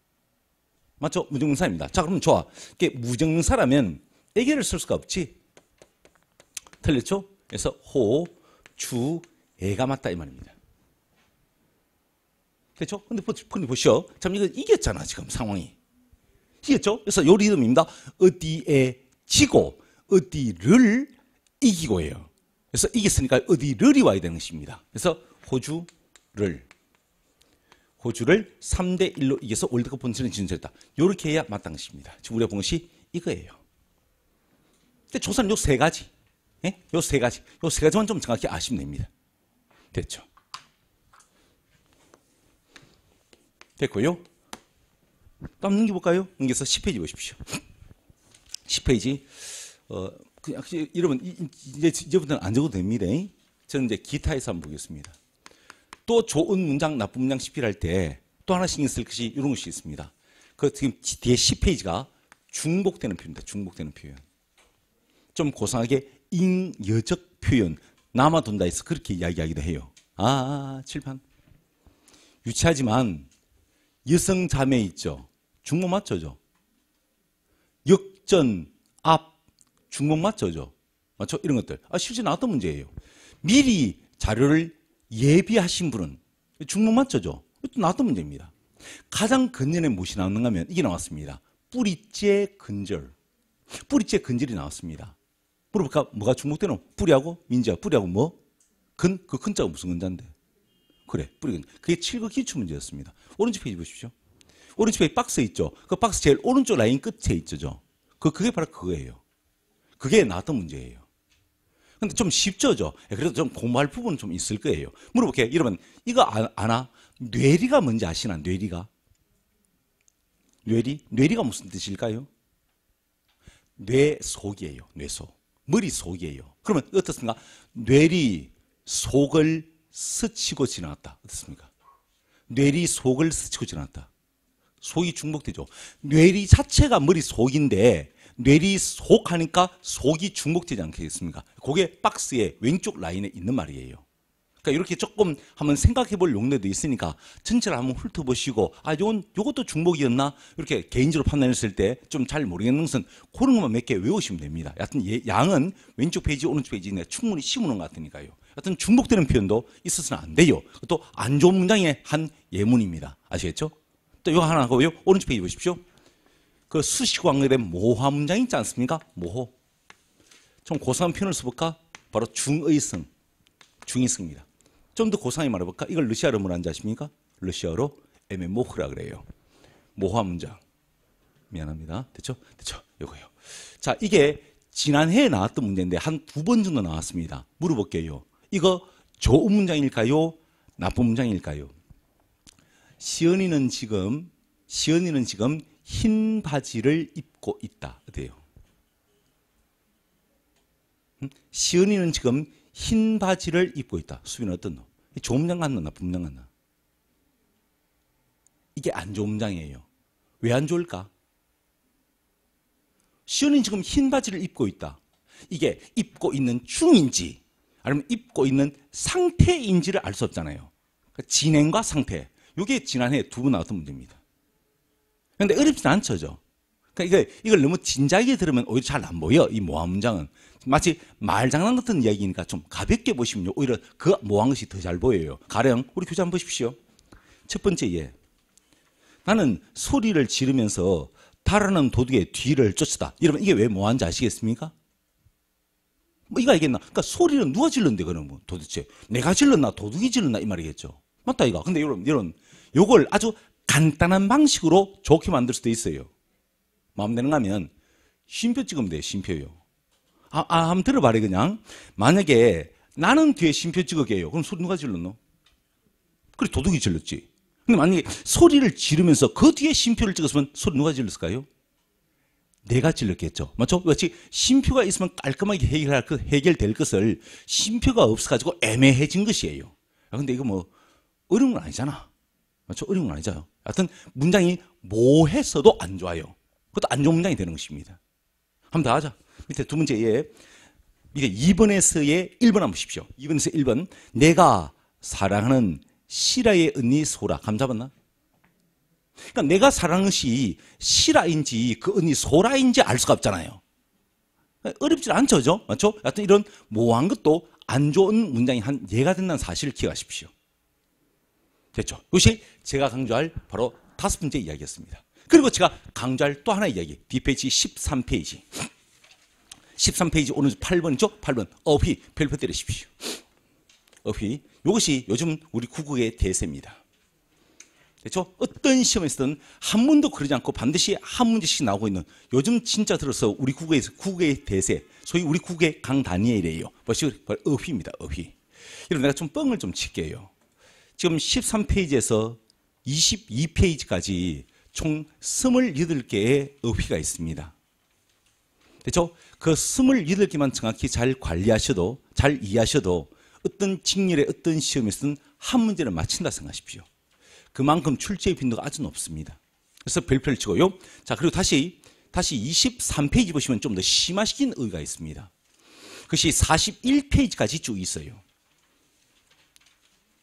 맞죠? 무정명사입니다. 자, 그럼 좋아. 이게 무정명사라면 애기를 쓸 수가 없지. 틀렸죠? 그래서 호, 주, 애가 맞다 이 말입니다. 그렇죠? 근데, 근데 보시오. 참 이거 이겼잖아 지금 상황이. 이겼죠? 그래서 요 리듬입니다. 어디에 지고 어디를 이기고예요. 그래서 이겼으니까 어디를이 와야 되는 것입니다. 그래서 호주를 호주를 3대 1로 이겨서 월드컵 본선에 진출했다. 이렇게 해야 마땅십니다. 지금 우리가 본 것이 이거예요. 근데 조선 요세 가지, 예? 요 세 가지, 요 세 가지만 좀 정확히 아시면 됩니다. 됐죠? 됐고요. 다음 넘기볼까요 넘겨서 10페이지 보십시오. 10페이지. 어, 그, 아, 그 여러분, 이제, 이제부터는 안 적어도 됩니다. 저는 이제 기타에서 한번 보겠습니다. 또 좋은 문장, 나쁜 문장 시필할 때 또 하나 신경 쓸 것이 이런 것이 있습니다. 그 지금 뒤에 10페이지가 중복되는 표현입니다. 중복되는 표현. 좀 고상하게 인여적 표현, 남아돈다 해서 그렇게 이야기하기도 해요. 아, 칠판. 유치하지만 여성 자매 있죠. 중모 맞죠죠? 역전, 앞, 중모 맞죠죠? 맞죠? 이런 것들. 아, 실제 나왔던 문제예요. 미리 자료를 예비하신 분은 중목만 쪄죠. 이것도 나도 문제니다 가장 근년에 무엇이 나왔는가 하면 이게 나왔습니다. 뿌리째 근절. 뿌리째 근절이 나왔습니다. 물어볼까? 뭐가 중복되노? 뿌리하고 민자. 뿌리하고 뭐? 근? 그 근자가 무슨 근자인데? 그래. 뿌리 근. 그게 7급 기출 문제였습니다. 오른쪽 페이지 보십시오. 오른쪽 페이지 박스 있죠? 그 박스 제일 오른쪽 라인 끝에 있죠? 그, 그게 바로 그거예요. 그게 나왔던 문제예요. 근데 좀 쉽죠죠. 예, 그래도 좀 공부할 부분은 좀 있을 거예요. 물어볼게요. 이러면 이거 아, 아나? 뇌리가 뭔지 아시나? 뇌리가? 뇌리? 뇌리가 무슨 뜻일까요? 뇌 속이에요. 뇌 속. 머리 속이에요. 그러면 어떻습니까? 뇌리 속을 스치고 지나갔다. 어떻습니까? 뇌리 속을 스치고 지나갔다. 속이 중복되죠. 뇌리 자체가 머리 속인데 뇌리 속 하니까 속이 중복되지 않겠습니까? 그게 박스의 왼쪽 라인에 있는 말이에요. 그러니까 이렇게 조금 한번 생각해 볼 용도도 있으니까 전체를 한번 훑어보시고 아 요건 요것도 중복이었나 이렇게 개인적으로 판단했을 때 좀 잘 모르겠는 것은 그런 것만 몇 개 외우시면 됩니다. 여튼 예, 양은 왼쪽 페이지 오른쪽 페이지에 충분히 심으는 것 같으니까요. 여튼 중복되는 표현도 있어서는 안 돼요. 또 안 좋은 문장의 한 예문입니다. 아시겠죠? 또 이거 하나 하고요. 오른쪽 페이지 보십시오. 그수식왕계의 모화 문장 이 있지 않습니까? 모호. 좀 고상한 표현을 써볼까? 바로 중의성, 중의성입니다. 좀 더 고상히 말해볼까? 이걸 러시아로 뭐라는지 아십니까? 러시아로 에메모흐라 그래요. 모화 문장. 미안합니다. 됐죠? 됐죠? 요거요. 자, 이게 지난해에 나왔던 문제인데 한 두 번 정도 나왔습니다. 물어볼게요. 이거 좋은 문장일까요? 나쁜 문장일까요? 시연이는 지금 시연이는 지금 흰 바지를 입고 있다. 돼요. 음? 시은이는 지금 흰 바지를 입고 있다. 수빈은 어떤 놈? 조음장 같나, 분장 같나? 이게 안 조음장이에요. 왜 안 좋을까? 시은이 지금 흰 바지를 입고 있다. 이게 입고 있는 중인지, 아니면 입고 있는 상태인지를 알 수 없잖아요. 그러니까 진행과 상태. 이게 지난해 두 분 나왔던 문제입니다. 근데 어렵진 않죠죠. 그러니까 이걸, 너무 진지하게 들으면 오히려 잘 안 보여. 이 모화 문장은. 마치 말장난 같은 이야기니까 좀 가볍게 보시면 오히려 그 모한 것이 더 잘 보여요. 가령 우리 교재 한번 보십시오. 첫 번째 예. 나는 소리를 지르면서 달아난 도둑의 뒤를 쫓다. 이러면 이게 왜 모한지 아시겠습니까? 뭐 이거 알겠나? 그러니까 소리는 누가 질렀는데 그런 거 도대체 내가 질렀나 도둑이 질렀나 이 말이겠죠. 맞다 이거. 근데 여러 이런 요걸 아주 간단한 방식으로 좋게 만들 수도 있어요. 마음대로 가면심표 찍으면 돼요. 심표요 아, 아 한번 들어봐라 그냥. 만약에 나는 뒤에 심표 찍어게요. 그럼 소리 누가 질렀노? 그래 도둑이 질렀지. 근데 만약에 소리를 지르면서 그 뒤에 심표를 찍었으면 소리 누가 질렀을까요? 내가 질렀겠죠. 맞죠? 마치 심표가 있으면 깔끔하게 해결할 그 해결될 것을 심표가 없어가지고 애매해진 것이에요. 아, 근데 이거 뭐 어려운 건 아니잖아. 맞죠? 어려운 건 아니잖아요. 하여튼 문장이 뭐했어도 안 좋아요. 그것도 안 좋은 문장이 되는 것입니다. 한번 더 하자. 밑에 두 번째 예. 밑에 2번에서의 1번 한번 보십시오. 2번에서 1번. 내가 사랑하는 시라의 언니 소라. 감 잡았나? 그러니까 내가 사랑하는 것 시라인지 그 언니 소라인지 알 수가 없잖아요. 어렵지 않죠, 죠 맞죠? 하여튼 이런 모호한 것도 안 좋은 문장이 한 예가 된다는 사실을 기억하십시오. 됐죠. 이것이 제가 강조할 바로 다섯 번째 이야기였습니다. 그리고 제가 강조할 또 하나의 이야기. 뒷페이지 13페이지. 13페이지 오른쪽 8번이죠? 8번. 어휘, 별표 때리십시오. 어휘. 이것이 요즘 우리 국국의 대세입니다. 그렇죠? 어떤 시험에서든 한 문도 그러지 않고 반드시 한 문제씩 나오고 있는 요즘 진짜 들어서 우리 국에서 국의 대세, 소위 우리 국의 강단니엘이에요 벌써 어휘입니다, 어휘. 이러 내가 좀 뻥을 좀 칠게요. 지금 13페이지에서 22페이지까지 총 28개의 어휘가 있습니다. 그렇죠? 그 28개만 정확히 잘 관리하셔도 잘 이해하셔도 어떤 직렬에 어떤 시험에서는 한 문제를 맞힌다 생각하십시오. 그만큼 출제의 빈도가 아주 높습니다. 그래서 별표를 치고요. 자, 그리고 다시 다시 23페이지 보시면 좀 더 심화시킨 의가 있습니다. 그것이 41페이지까지 쭉 있어요.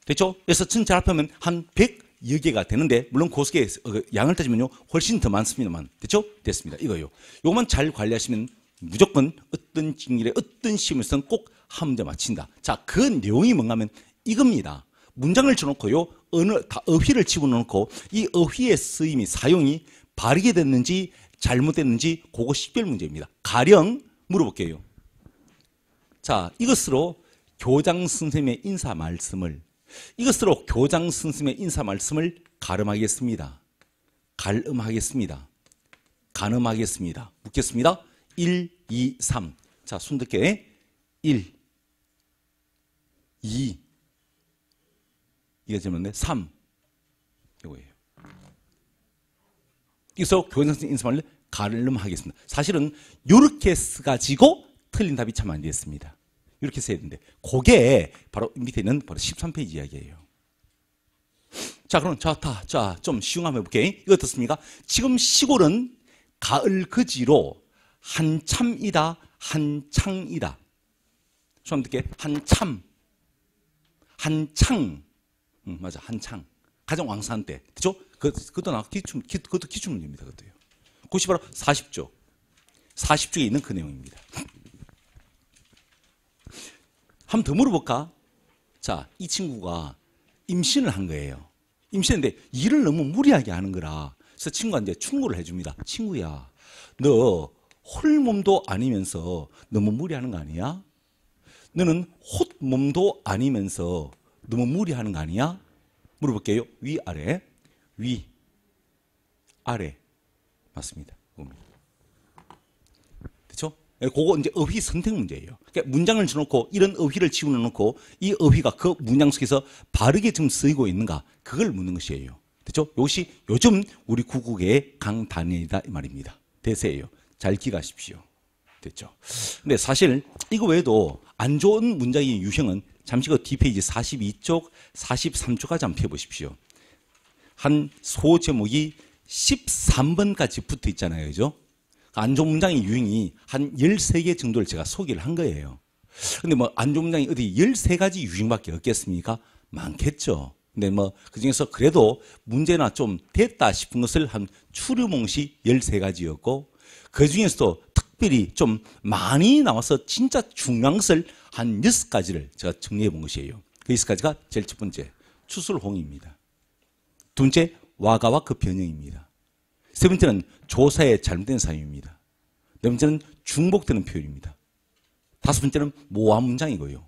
됐죠? 그래서 전체 합하면 한 100여 개가 되는데 물론 고속의 어, 그 양을 따지면요 훨씬 더 많습니다만 됐죠? 됐습니다. 이거요. 요것만 잘 관리하시면 무조건 어떤 직렬에 어떤 시험에서는 꼭 함대 마친다 자, 그 내용이 뭔가면 하 이겁니다. 문장을 쳐놓고요 어느 다 어휘를 집어넣고 이 어휘의 쓰임이 사용이 바르게 됐는지 잘못됐는지 그거 식별 문제입니다. 가령 물어볼게요. 자, 이것으로 교장 선생님의 인사 말씀을 이것으로 교장 선생님의 인사 말씀을 가름하겠습니다. 갈음하겠습니다. 가늠하겠습니다. 묻겠습니다. 1, 2, 3. 자, 순듣게 1, 2, 이게 질문인데 3, 이거예요. 여기서 교장 선생님 인사 말을 가름하겠습니다. 사실은 이렇게 쓰가지고 틀린 답이 참 많이 됐습니다. 이렇게 써야 되는데 그게 바로 밑에 있는 바로 13페이지 이야기예요. 자 그럼 자다 자좀 쉬운 한번 해볼게 이거 어떻습니까? 지금 시골은 가을 그지로 한참이다 한창이다 처 듣게 한참 한창 음, 맞아 한창 가장 왕산 때 그죠? 그, 그것도 나 기출 그것도 기출문제입니다 그것도요. 그것이 바로 40조 40조에 있는 그 내용입니다. 한번더 물어볼까? 자, 이 친구가 임신을 한 거예요. 임신인데 일을 너무 무리하게 하는 거라. 그래서 친구한테 충고를 해줍니다. 친구야, 너 홀몸도 아니면서 너무 무리하는 거 아니야? 너는 헛몸도 아니면서 너무 무리하는 거 아니야? 물어볼게요. 위, 아래. 위, 아래. 맞습니다. 예, 그거 이제 어휘 선택 문제예요. 그러니까 문장을 쳐놓고 이런 어휘를 지어놓고이 어휘가 그 문장 속에서 바르게 지금 쓰이고 있는가 그걸 묻는 것이에요. 그렇죠? 이것이 요즘 우리 구국의 강단이다 이 말입니다. 대세예요. 잘 기가십시오. 됐죠? 근데 사실 이거 외에도 안 좋은 문장의 유형은 잠시 그 뒷페이지 42쪽, 43쪽까지 한번 펴보십시오. 한 소 제목이 13번까지 붙어 있잖아요. 그죠? 안전문장의 유형이 한 13개 정도를 제가 소개를 한 거예요. 근데 뭐 안전문장이 어디 13가지 유형밖에 없겠습니까? 많겠죠. 근데 뭐 그중에서 그래도 문제나 좀 됐다 싶은 것을 한 추르몽시 13가지였고 그중에서도 특별히 좀 많이 나와서 진짜 중요한 것을 한 6가지를 제가 정리해 본 것이에요. 그 6가지가 제일 첫 번째 추술홍입니다. 두 번째 와가와 그 변형입니다. 세 번째는 조사에 잘못된 사유입니다. 네 번째는 중복되는 표현입니다. 다섯 번째는 모함 문장이고요.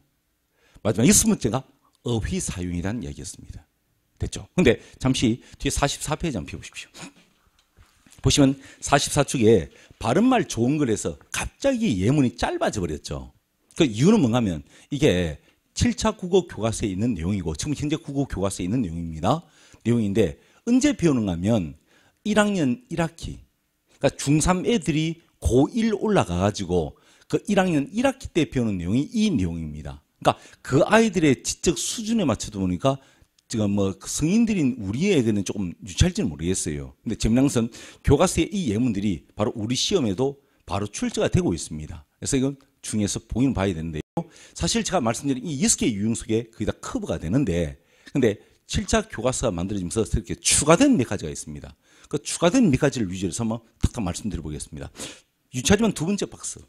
마지막 여섯 번째가 어휘 사유이라는이기였습니다 됐죠? 근데 잠시 뒤에 44페이지 한번 펴보십시오. 보시면 4 4쪽에 바른말 좋은 글에서 갑자기 예문이 짧아져 버렸죠. 그 이유는 뭔가 하면 이게 7차 국어 교과서에 있는 내용이고 지금 현재 국어 교과서에 있는 내용입니다. 내용인데 언제 배우는가 하면 1학년 1학기. 그러니까 중3 애들이 고1 올라가가지고 그 1학년 1학기 때 배우는 내용이 이 내용입니다. 그러니까 그 아이들의 지적 수준에 맞춰도 보니까 지금 뭐 그 성인들인 우리에게는 조금 유치할지는 모르겠어요. 근데 점량선 교과서의 이 예문들이 바로 우리 시험에도 바로 출제가 되고 있습니다. 그래서 이건 중에서 보긴 봐야 되는데요. 사실 제가 말씀드린 이 6개의 유형 속에 거의 다 커버가 되는데 근데 7차 교과서가 만들어지면서 이렇게 추가된 몇 가지가 있습니다. 그 추가된 미 가지를 유지해서 한번 탁탁 말씀드려보겠습니다. 유치하지만 두 번째 박스.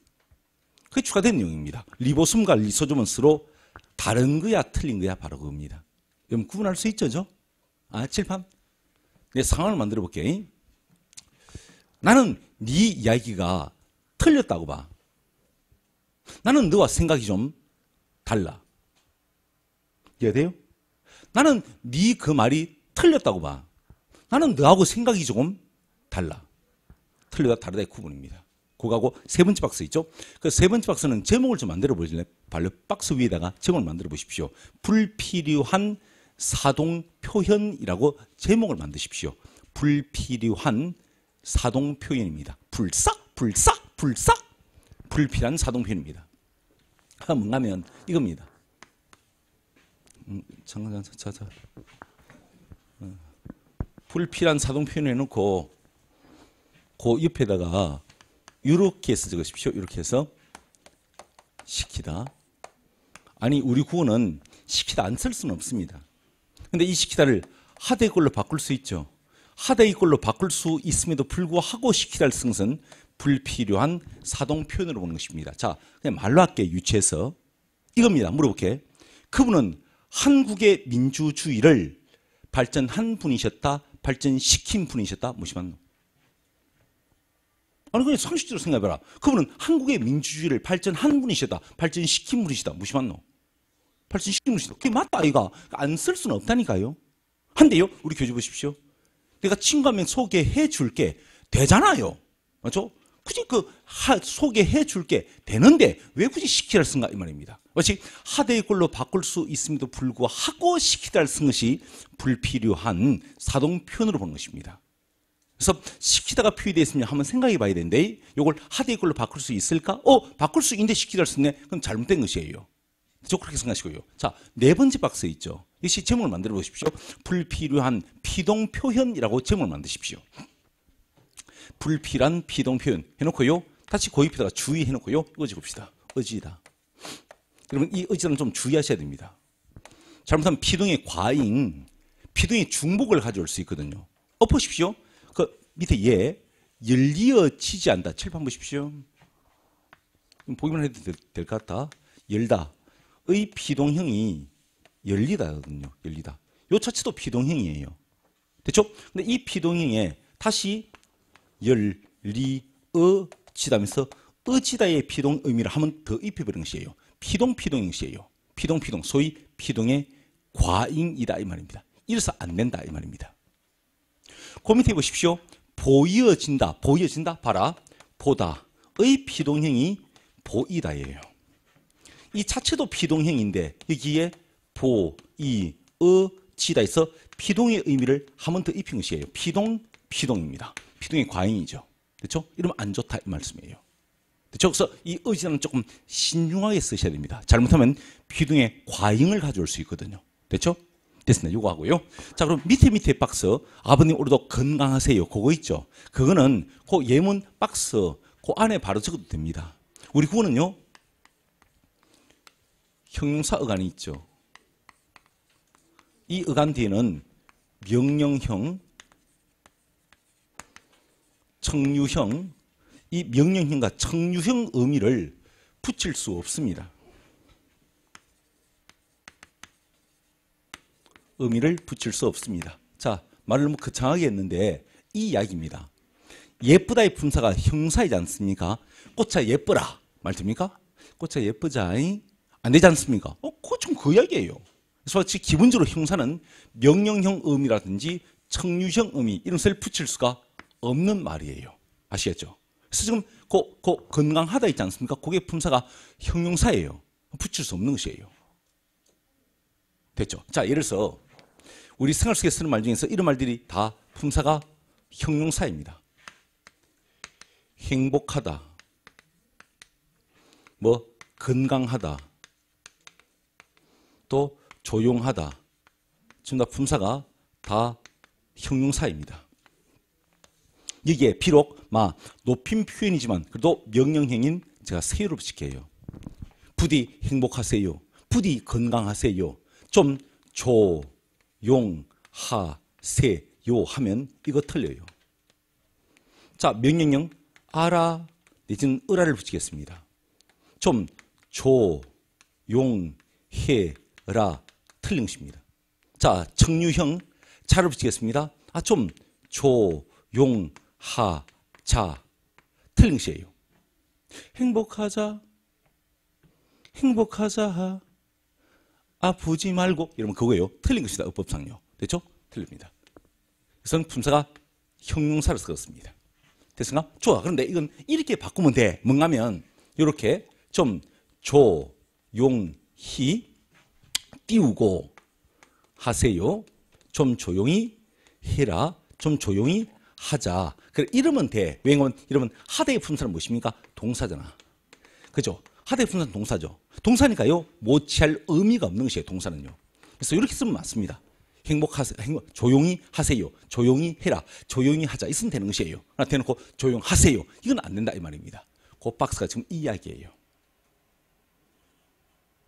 그게 추가된 내용입니다. 리보숨과 리소조먼스로 다른 거야 틀린 거야 바로 그겁니다. 그럼 구분할 수 있죠? 저? 아, 칠판. 내 상황을 만들어 볼게. 나는 네 이야기가 틀렸다고 봐. 나는 너와 생각이 좀 달라. 이해돼요? 나는 네 그 말이 틀렸다고 봐. 나는 너하고 생각이 조금 달라. 틀리다 다르다의 구분입니다. 그거하고 세 번째 박스 있죠? 그 세 번째 박스는 제목을 좀 만들어 보실래요? 발로 박스 위에다가 제목을 만들어 보십시오. 불필요한 사동 표현이라고 제목을 만드십시오. 불필요한 사동 표현입니다. 불싹, 불싹, 불싹. 불필요한 사동 표현입니다. 그가 아, 뭔가면 이겁니다. 음, 잠깐, 잠깐, 잠깐. 불필요한 사동 표현해 을 놓고 그 옆에다가 이렇게 써주십시오 이렇게 해서 시키다. 아니 우리 구어는 시키다 안 쓸 수는 없습니다. 근데 이 시키다를 하대의 걸로 바꿀 수 있죠. 하대의 걸로 바꿀 수 있음에도 불구하고 시키다를 쓴 것은 불필요한 사동 표현으로 보는 것입니다. 자, 그냥 말로 할게 유치해서 이겁니다. 물어볼게. 그분은 한국의 민주주의를 발전한 분이셨다 발전시킨 분이셨다? 무심한 뭐 아니 그냥 상식적으로 생각해봐라. 그분은 한국의 민주주의를 발전한 분이시다. 발전시킨 분이시다. 무심한 뭐 놈. 발전시킨 분이시다. 그게 맞다 아이가. 안 쓸 수는 없다니까요. 한데요. 우리 교재 보십시오. 내가 친구 한 명 소개해 줄게. 되잖아요. 맞죠? 굳이 그 소개해 줄게 되는데 왜 굳이 시키라 쓴가 이 말입니다. 것이 하대의 걸로 바꿀 수 있음에도 불구하고 시키달 쓴 것이 불필요한 사동 표현으로 보는 것입니다. 그래서 시키다가 표현되어 있으면 한번 생각해 봐야 되는데 이걸 하대의 걸로 바꿀 수 있을까? 어 바꿀 수 있는데 시키달 쓰네 그럼 잘못된 것이에요. 저 그렇게 생각하시고요. 자, 네 번째 박스 있죠. 이시 제목을 만들어 보십시오. 불필요한 피동 표현이라고 제목을 만드십시오. 불필요한 피동 표현 해놓고요. 다시 고입에다가 주의해놓고요. 어지 봅시다. 어지다. 그러면이 의지는 좀 주의하셔야 됩니다. 잘못하면 피동의 과잉, 피동의 중복을 가져올 수 있거든요. 엎으십시오. 그 밑에 예, 열리어 치지 않다. 철판 보십시오. 보기만 해도 될 것 같다. 열다. 의 피동형이 열리다거든요. 열리다. 요 자체도 피동형이에요. 됐죠? 근데 이 피동형에 다시 열리어 치다면서 어지다의 피동 의미를 하면 더 입혀버린 것이에요. 피동피동 형식이에요. 피동피동 소위 피동의 과잉이다 이 말입니다. 이래서 안 된다 이 말입니다. 고 그 밑에 보십시오. 보여진다, 보여진다, 봐라, 보다의 피동형이 보이다예요. 이 자체도 피동형인데 여기에 보, 이, 어, 지다 해서 피동의 의미를 한번 더 입힌 것이에요. 피동, 피동입니다. 피동의 과잉이죠. 그렇죠? 이러면 안 좋다 이 말씀이에요. 저기서 이 의지는 조금 신중하게 쓰셔야 됩니다. 잘못하면 비등의 과잉을 가져올 수 있거든요. 됐죠? 됐습니다. 요거 하고요. 자, 그럼 밑에 밑에 박스, 아버님 오늘도 건강하세요. 그거 있죠? 그거는 그 예문 박스, 그 안에 바로 적어도 됩니다. 우리 그거는요 형용사 의관이 있죠. 이 의관 뒤에는 명령형, 청류형 이 명령형과 청유형 의미를 붙일 수 없습니다. 의미를 붙일 수 없습니다. 자, 말을 너무 거창하게 했는데 이 이야기입니다. 예쁘다의 분사가 형사이지 않습니까? 꽃아 예쁘라 말입니까? 꽃아 예쁘자이 안 되지 않습니까? 어, 그건 그 이야기예요. 솔직히 기본적으로 형사는 명령형 의미라든지 청유형 의미 이런 것을 붙일 수가 없는 말이에요. 아시겠죠? 그래서 지금 그, 그 건강하다 있지 않습니까? 그게 품사가 형용사예요. 붙일 수 없는 것이에요. 됐죠? 자, 예를 들어서 우리 생활 속에 쓰는 말 중에서 이런 말들이 다 품사가 형용사입니다. 행복하다. 뭐 건강하다. 또 조용하다. 지금 다 품사가 다 형용사입니다. 이게 비록 마 높임 표현이지만 그래도 명령형인 제가 세요로 붙일게요. 부디 행복하세요. 부디 건강하세요. 좀 조용하세요 하면 이거 틀려요. 자 명령형 알아 내지는 을아를 붙이겠습니다. 좀 조용해라 틀린 것입니다. 자, 청류형 자를 붙이겠습니다. 아, 좀 조용 하, 자. 틀린 시예요. 행복하자. 행복하자. 아프지 말고. 이러면 그거예요. 틀린 것이다. 어법상요. 됐죠? 틀립니다. 그래서 품사가 형용사를 썼습니다. 됐습니까? 좋아. 그런데 이건 이렇게 바꾸면 돼. 뭔가면 하 이렇게 좀 조, 용, 히 띄우고 하세요. 좀 조용히 해라. 좀 조용히 하자. 그래 이러면 돼. 왜냐면 이러면 하대의 품사는 무엇입니까? 동사잖아. 그죠? 하대 의 품사는 동사죠. 동사니까요. 못취할 의미가 없는 것이에요. 동사는요. 그래서 이렇게 쓰면 맞습니다. 행복하세요. 행복, 조용히 하세요. 조용히 해라. 조용히 하자. 있으면 되는 것이에요. 하나 대놓고 조용하세요. 이건 안 된다 이 말입니다. 그 박스가 지금 이 이야기예요.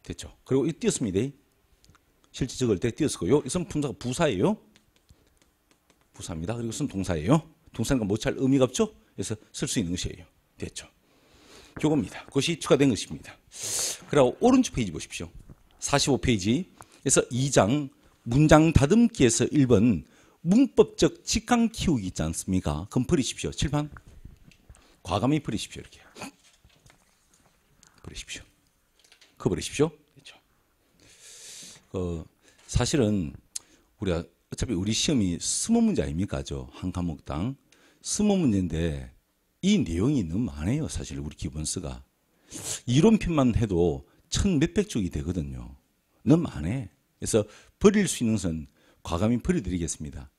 됐죠? 그리고 이 띄었습니다. 실질 적을 때 띄었고요. 이선 품사가 부사예요. 부사입니다. 그리고 쓴 동사예요. 동사니까 못할 뭐 의미가 없죠? 그래서 쓸 수 있는 것이에요. 됐죠? 요겁니다. 그것이 추가된 것입니다. 그리고 오른쪽 페이지 보십시오. 45페이지. 에서 2장 문장 다듬기에서 1번 문법적 직강 키우기 있지 않습니까? 그럼 버리십시오. 7판. 과감히 버리십시오. 이렇게. 버리십시오. 그거 버리십시오. 그렇죠. 어, 사실은 우리가 어차피 우리 시험이 스무 문제 아닙니까? 한 과목당. 스무 문제인데 이 내용이 너무 많아요. 사실 우리 기본서가. 이론편만 해도 천 몇백 쪽이 되거든요. 너무 많아. 그래서 버릴 수 있는 것은 과감히 버려드리겠습니다.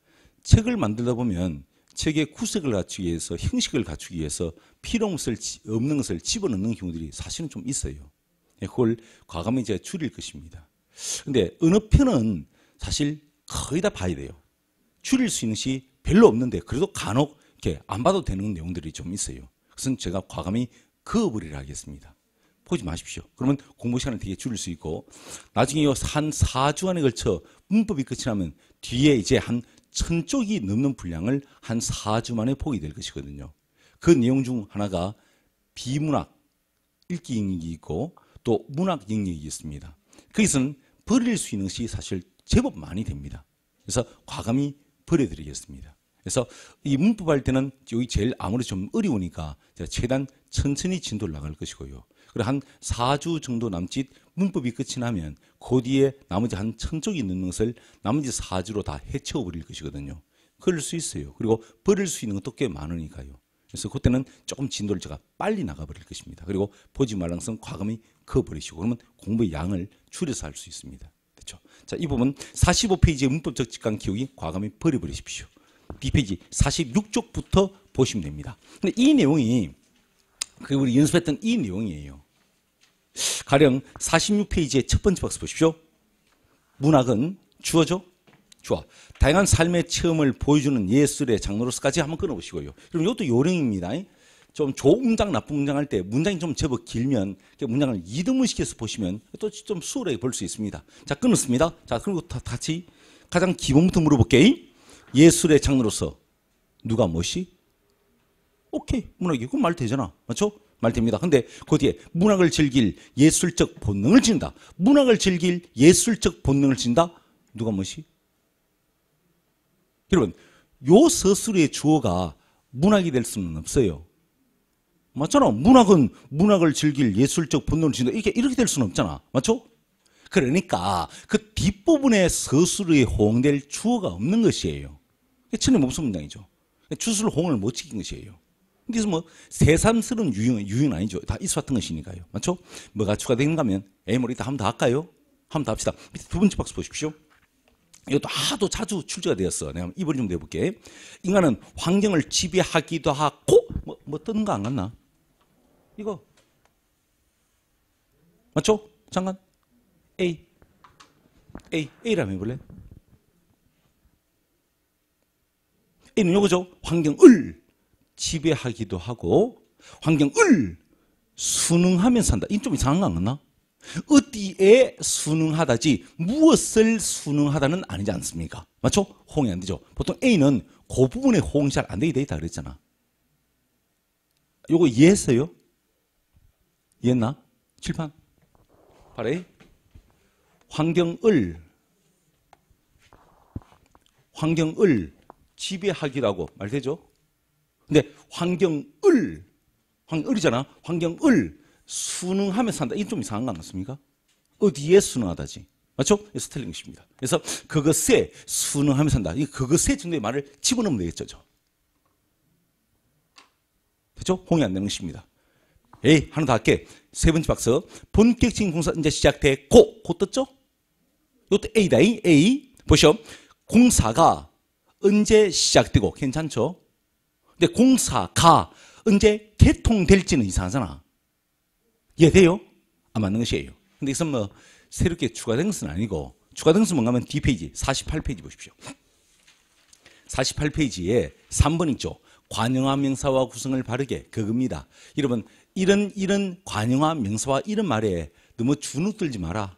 책을 만들다 보면 책의 구색을 갖추기 위해서 형식을 갖추기 위해서 필요 없는 것을 집어넣는 경우들이 사실은 좀 있어요. 그걸 과감히 제가 줄일 것입니다. 근데 어 편은 사실 거의 다 봐야 돼요. 줄일 수 있는 시 별로 없는데 그래도 간혹 이렇게 안 봐도 되는 내용들이 좀 있어요. 그것은 제가 과감히 그어버리라 하겠습니다. 보지 마십시오. 그러면 공부 시간을 되게 줄일 수 있고 나중에 한4주안에 걸쳐 문법이 끝이 나면 뒤에 이제 한 천쪽이 넘는 분량을 한 4주 만에 보게 될 것이거든요. 그 내용 중 하나가 비문학 읽기 영역이 있고 또 문학 영역이 있습니다. 거기서는 버릴 수 있는 것이 사실 제법 많이 됩니다. 그래서 과감히 버려드리겠습니다. 그래서 이 문법할 때는 여기 제일 아무래도 좀 어려우니까 제가 최대한 천천히 진도를 나갈 것이고요. 그리고 한 4주 정도 남짓 문법이 끝이 나면 그 뒤에 나머지 한 천쪽이 있는 것을 나머지 4주로 다 헤쳐버릴 것이거든요. 그럴 수 있어요. 그리고 버릴 수 있는 것도 꽤 많으니까요. 그래서 그때는 조금 진도를 제가 빨리 나가버릴 것입니다. 그리고 보지 말랑성 과감히 그어버리시고 그러면 공부의 양을 줄여서 할 수 있습니다. 그렇죠? 자, 이 부분 45페이지의 문법적 직관 키우기 과감히 버려버리십시오. B페이지 46쪽부터 보시면 됩니다. 근데 이 내용이 그 우리 연습했던 이 내용이에요. 가령 46페이지의 첫 번째 박스 보십시오. 문학은 주어죠? 좋아. 다양한 삶의 체험을 보여주는 예술의 장르로서까지 한번 끊어보시고요. 그럼 이것도 요령입니다. 좀 좋은 문장, 나쁜 문장 할 때 문장이 좀 제법 길면 문장을 이등을 시켜서 보시면 또 좀 수월하게 볼 수 있습니다. 자, 끊었습니다. 자, 그리고 다, 같이 가장 기본부터 물어볼게요. 예술의 장르로서 누가 무엇이? 오케이, 문학이. 그건 말 되잖아. 맞죠? 말 됩니다. 근데 그 뒤에 문학을 즐길 예술적 본능을 지닌다 문학을 즐길 예술적 본능을 지닌다 누가 무엇이? 여러분, 요 서술의 주어가 문학이 될 수는 없어요. 맞잖아. 문학은 문학을 즐길 예술적 본능을 진다. 이게 렇 이렇게 될 수는 없잖아. 맞죠? 그러니까 그 뒷부분에 서술의 호응될 주어가 없는 것이에요. 천의 몸소 문장이죠. 주술 호응을 못 지킨 것이에요. 그래서 뭐 새삼스러운 유형은 유형 아니죠. 다 이수 같은 것이니까요. 맞죠? 뭐가 추가되는가 하면 에이머리 다 한번 더 할까요? 한번 더 합시다. 밑에 두 번째 박스 보십시오. 이것도 하도 자주 출제가 되었어. 내가 이번에 좀 내볼게. 인간은 환경을 지배하기도 하고 뭐, 뭐 뜨는 거 안 갔나? 이거. 맞죠? 잠깐. A. A. A라면 해볼래? A는 요거죠. 환경을 지배하기도 하고, 환경을 순응하면 서한다 이 좀 이상한 거 같나? 어디에 순응하다지 무엇을 순응하다는 아니지 않습니까? 맞죠? 호응이 안 되죠. 보통 A는 그 부분에 호응이 잘 안 되게 돼 있다 그랬잖아. 요거 이해했어요? 이해했나? 칠판 바래 환경을 환경을 지배하기라고 말되죠? 근데 환경을 환경을이잖아. 환경을 순응하면서 산다. 이좀 이상한 거 같습니까? 어디에 순응하다지. 맞죠? 스텔링식입니다. 그래서 그것에 순응하면서 산다. 이 그것에 정도의 말을 집어넣으면 되겠죠. 저. 됐죠? 홍이 안 되는 것입니다. 에이, 하나 더 할게. 세 번째 박스. 본격적인 공사 이제 시작됐고, 곧 떴죠? 이것도 A다, A. A. 보시오. 공사가 언제 시작되고, 괜찮죠? 근데 공사가 언제 개통될지는 이상하잖아. 이해돼요? 안 맞는 것이에요. 근데 이건 뭐, 새롭게 추가된 것은 아니고, 추가된 것은 뭔가 하면 D페이지, 48페이지 보십시오. 48페이지에 3번 있죠. 관용한 명사와 구성을 바르게 그겁니다. 여러분 이런 이런 관용화 명사와 이런 말에 너무 주눅들지 마라.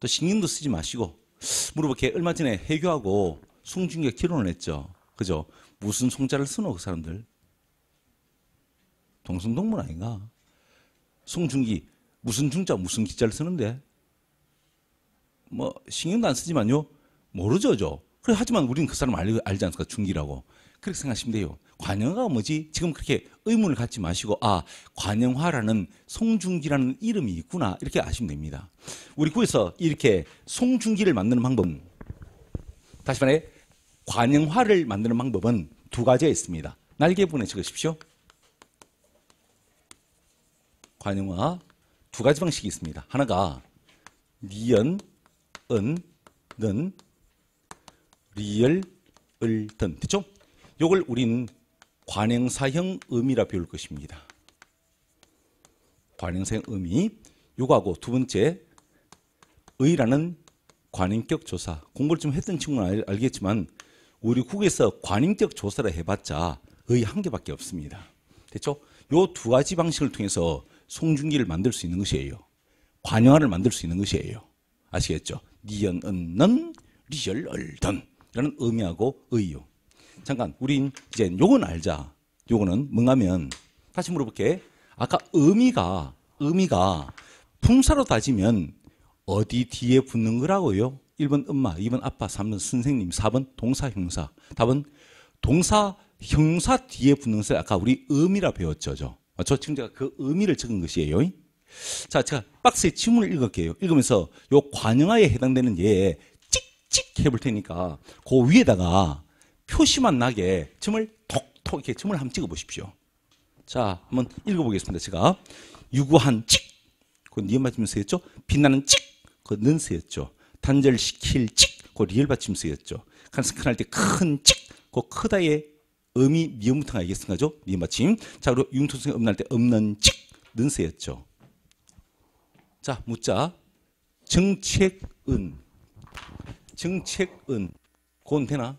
또 신경도 쓰지 마시고 물어보게 얼마 전에 해교하고 송중계 결혼을 했죠. 그죠? 무슨 송자를 쓰노 그 사람들? 동성동문 아닌가? 송중기 무슨 중자 무슨 기자를 쓰는데? 뭐 신경도 안 쓰지만요 모르죠, 죠. 그래 하지만 우리는 그 사람 알, 알지 않습니까? 중기라고 그렇게 생각하시면 돼요. 관영화가 뭐지? 지금 그렇게 의문을 갖지 마시고 아 관영화라는 송중기라는 이름이 있구나 이렇게 아시면 됩니다. 우리 구에서 이렇게 송중기를 만드는 방법 다시 말해 관영화를 만드는 방법은 두 가지가 있습니다. 날개분에 부 적으십시오. 관영화 두 가지 방식이 있습니다. 하나가 니은, 은, 는, 리얼 을, 든. 됐죠? 요걸 우리는 관행사형 의미라 배울 것입니다. 관행사형 의미 요거하고 두 번째 의라는 관행격 조사 공부를 좀 했던 친구는 알, 겠지만 우리 국에서 관행격 조사를 해봤자 의 한 개밖에 없습니다. 됐죠? 요 두 가지 방식을 통해서 송중기를 만들 수 있는 것이에요. 관영화를 만들 수 있는 것이에요. 아시겠죠? 니언 은는, 리얼 얼던 라는 의미하고 의요. 잠깐, 우린 이제 요건 알자. 요거는 뭔가면 다시 물어볼게. 아까 의미가 의미가 품사로 따지면 어디 뒤에 붙는 거라고요? 1번 엄마, 2번 아빠, 3번 선생님, 4번 동사 형사. 답은 동사 형사 뒤에 붙는 것을 아까 우리 의미라 배웠죠. 저, 아, 저 지금 제가 그 의미를 적은 것이에요. 자, 제가 박스에 지문을 읽을게요. 읽으면서 요 관영화에 해당되는 예 찍찍 해볼 테니까 그 위에다가 표시만 나게 점을 톡톡 이렇게 점을 한번 찍어 보십시오. 자, 한번 읽어보겠습니다. 제가 유구한 찍, 그 니은 받침 쓰였죠. 빛나는 찍, 그는 쓰였죠. 단절시킬 찍, 그 리을 받침 쓰였죠. 간스큰 할때 큰 찍, 그 크다의 음이 미음부터 알겠습니까죠? 니은 받침. 자, 그리고 융통성이 없는 때 없는 찍, 는 쓰였죠. 자, 묻자. 정책은 정책은 곤 되나?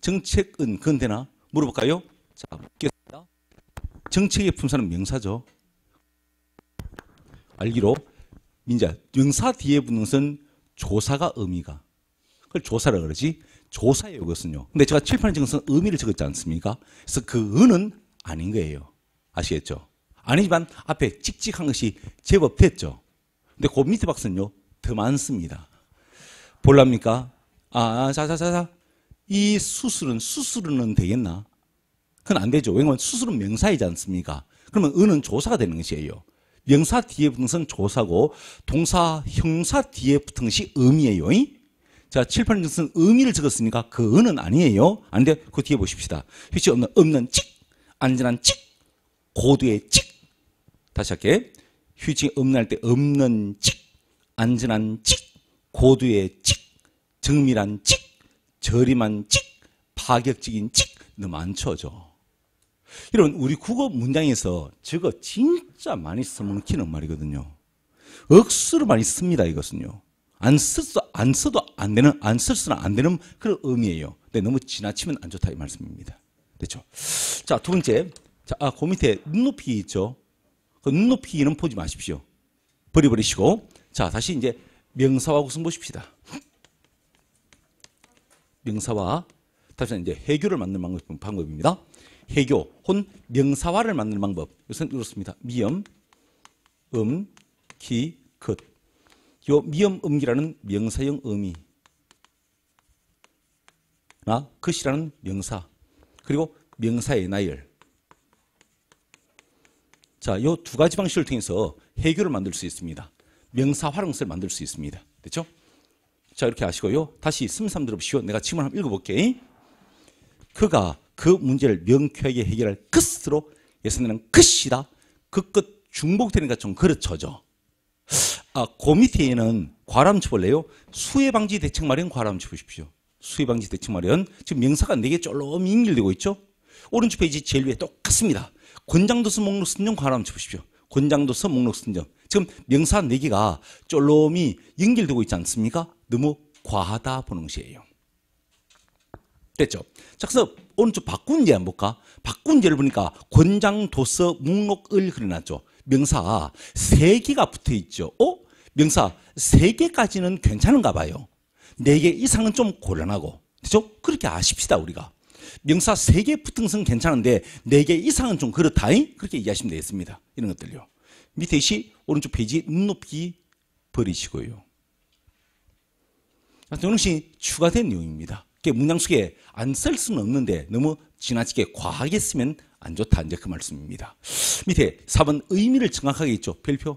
정책은 그건 되나? 물어볼까요? 자, 묻겠습니다. 정책의 품사는 명사죠. 알기로 민자 명사 뒤에 붙는 것은 조사가 의미가. 그걸 조사라 그러지. 조사의요 그것은요. 근데 제가 칠판에 적은 것은 의미를 적었지 않습니까? 그래서 그 은은 아닌 거예요. 아시겠죠? 아니지만 앞에 찍찍한 것이 제법 됐죠. 근데 그 밑에 박스는요, 더 많습니다. 볼랍니까? 아, 자자자자. 이 수술은 수술은 되겠나? 그건 안 되죠. 왜냐하면 수술은 명사이지 않습니까? 그러면 은은 조사가 되는 것이에요. 명사 뒤에 붙은 것은 조사고 동사 형사 뒤에 붙은 것이 의미예요. 자, 칠판 은 정선 의미를 적었으니까 그 은은 아니에요. 안데 그 뒤에 보십시다. 휴지 없는 없는 찍 안전한 찍 고도의 찍 다시 할게. 휴지 없는 할때 없는 찍 안전한 찍 고도의 찍 정밀한 찍 저리만 찍, 파격적인 찍, 너무 안 쳐져. 여러분 우리 국어 문장에서 저거 진짜 많이 써먹히는 말이거든요. 억수로 많이 씁니다, 이것은요. 안 써도, 안 써도 안 되는, 안 쓸수는 안 되는 그런 의미예요. 근데 너무 지나치면 안 좋다, 이 말씀입니다. 그렇죠 자, 두 번째. 자, 아, 그 밑에 눈높이 있죠? 그 눈높이는 보지 마십시오. 버리버리시고. 자, 다시 이제 명사와 구성 보십시다. 명사와 다시 이제 해교를 만드는 방법, 방법입니다. 해교 혼 명사화를 만드는 방법. 이것은 이렇습니다. 미음, 음, 기, 끝. 요 미음, 음기라는 명사형 의미 나 긋이라는 명사 그리고 명사의 나열 자, 이 두 가지 방식을 통해서 해교를 만들 수 있습니다. 명사 활용서을 만들 수 있습니다. 됐죠? 자, 이렇게 아시고요. 다시 23 들어보시오. 내가 지문 한번 읽어볼게. 그가 그 문제를 명쾌하게 해결할 끝으로 예수님은 끝이다. 그 끝중복되는 것처럼 그렇죠죠. 아, 그 밑에는 과람 쳐볼래요? 수해 방지 대책 마련 과람 쳐보십시오. 수해 방지 대책 마련. 지금 명사가 4개 쫄럼 인결되고 있죠? 오른쪽 페이지 제일 위에 똑같습니다. 권장도서 목록 순정 과람 쳐보십시오. 권장도서 목록 순정. 지금 명사 4개가 쫄럼이 연결되고 있지 않습니까? 너무 과하다 보는 것이에요. 됐죠? 자, 그래서 오른쪽 바꾼제 한번 볼까? 바꾼제를 보니까 권장도서 목록을 그려놨죠. 명사 세 개가 붙어 있죠. 어? 명사 세 개까지는 괜찮은가 봐요. 네 개 이상은 좀 곤란하고. 그죠? 그렇게 아십시다, 우리가. 명사 세 개 붙은 것은 괜찮은데 네 개 이상은 좀 그렇다잉? 그렇게 이해하시면 되겠습니다. 이런 것들요. 밑에 시 오른쪽 페이지 눈높이 버리시고요. 정동시 추가 된 내용입니다. 문장 속에 안 쓸 수는 없는데 너무 지나치게 과하게 쓰면 안 좋다. 이제 그 말씀입니다. 밑에 4번 의미를 정확하게 있죠. 별표.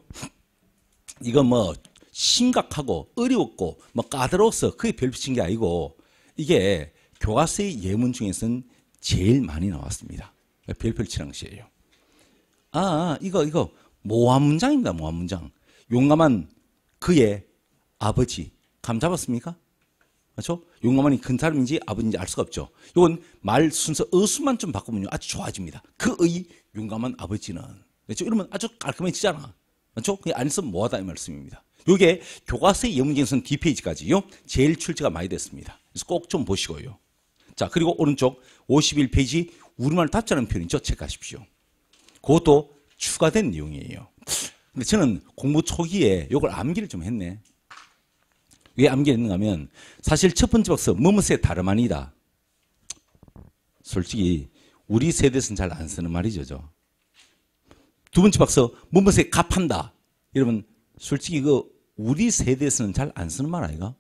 이건 뭐 심각하고 어려웠고 뭐 까다로워서 그게 별표 친 게 아니고 이게 교과서의 예문 중에서는 제일 많이 나왔습니다. 별표를 치는 것이에요. 아, 이거, 이거, 모함 문장입니다, 모함 문장. 용감한 그의 아버지. 감 잡았습니까? 그렇죠? 용감한이 큰 사람인지 아버지인지 알 수가 없죠. 이건 말 순서 어수만 좀바꾸면 아주 좋아집니다. 그의 용감한 아버지는. 그렇죠? 이러면 아주 깔끔해지잖아. 그렇죠? 게 안에서 뭐하다 이 말씀입니다. 요게 교과서의 영문경는 D페이지까지요. 제일 출제가 많이 됐습니다. 그래서 꼭 좀 보시고요. 자, 그리고 오른쪽 51페이지 우리말 답자는 표현이죠. 체크하십시오. 그것도 추가된 내용이에요. 근데 저는 공부 초기에 이걸 암기를 좀 했네. 왜암기했는가 하면 사실 첫 번째 박사 머뭇새 다름 아니다. 솔직히 우리 세대에서는 잘 안 쓰는 말이죠. 저. 두 번째 박사 머뭇새 갑한다 여러분 솔직히 이거 우리 세대에서는 잘 안 쓰는 말 아이가?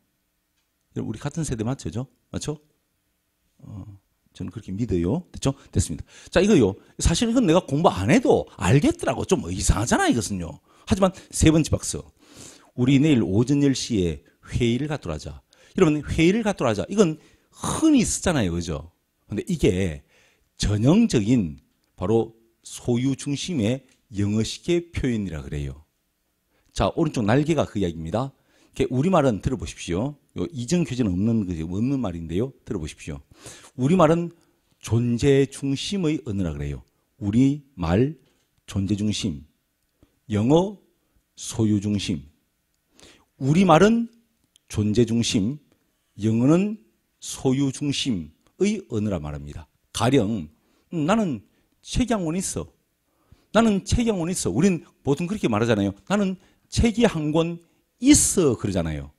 우리 같은 세대 맞죠? 저? 맞죠? 어, 저는 그렇게 믿어요. 됐죠? 됐습니다. 자 이거요. 사실 이건 내가 공부 안 해도 알겠더라고. 좀 이상하잖아 이것은요. 하지만 세 번째 박스 우리 내일 오전 10시에 회의를 갖도록 하자. 여러분 회의를 갖도록 하자. 이건 흔히 쓰잖아요. 그죠? 근데 이게 전형적인 바로 소유 중심의 영어식의 표현이라 그래요. 자, 오른쪽 날개가 그 이야기입니다. 우리말은 들어보십시오. 이전 교재는 없는, 그, 없는 말인데요. 들어보십시오. 우리말은 존재 중심의 언어라 그래요. 우리말 존재 중심. 영어 소유 중심. 우리말은 존재 중심, 영어는 소유 중심의 언어라 말합니다. 가령 나는 책양원 있어. 나는 책양원 있어. 우린 보통 그렇게 말하잖아요. 나는 책이 한 권 있어 그러잖아요.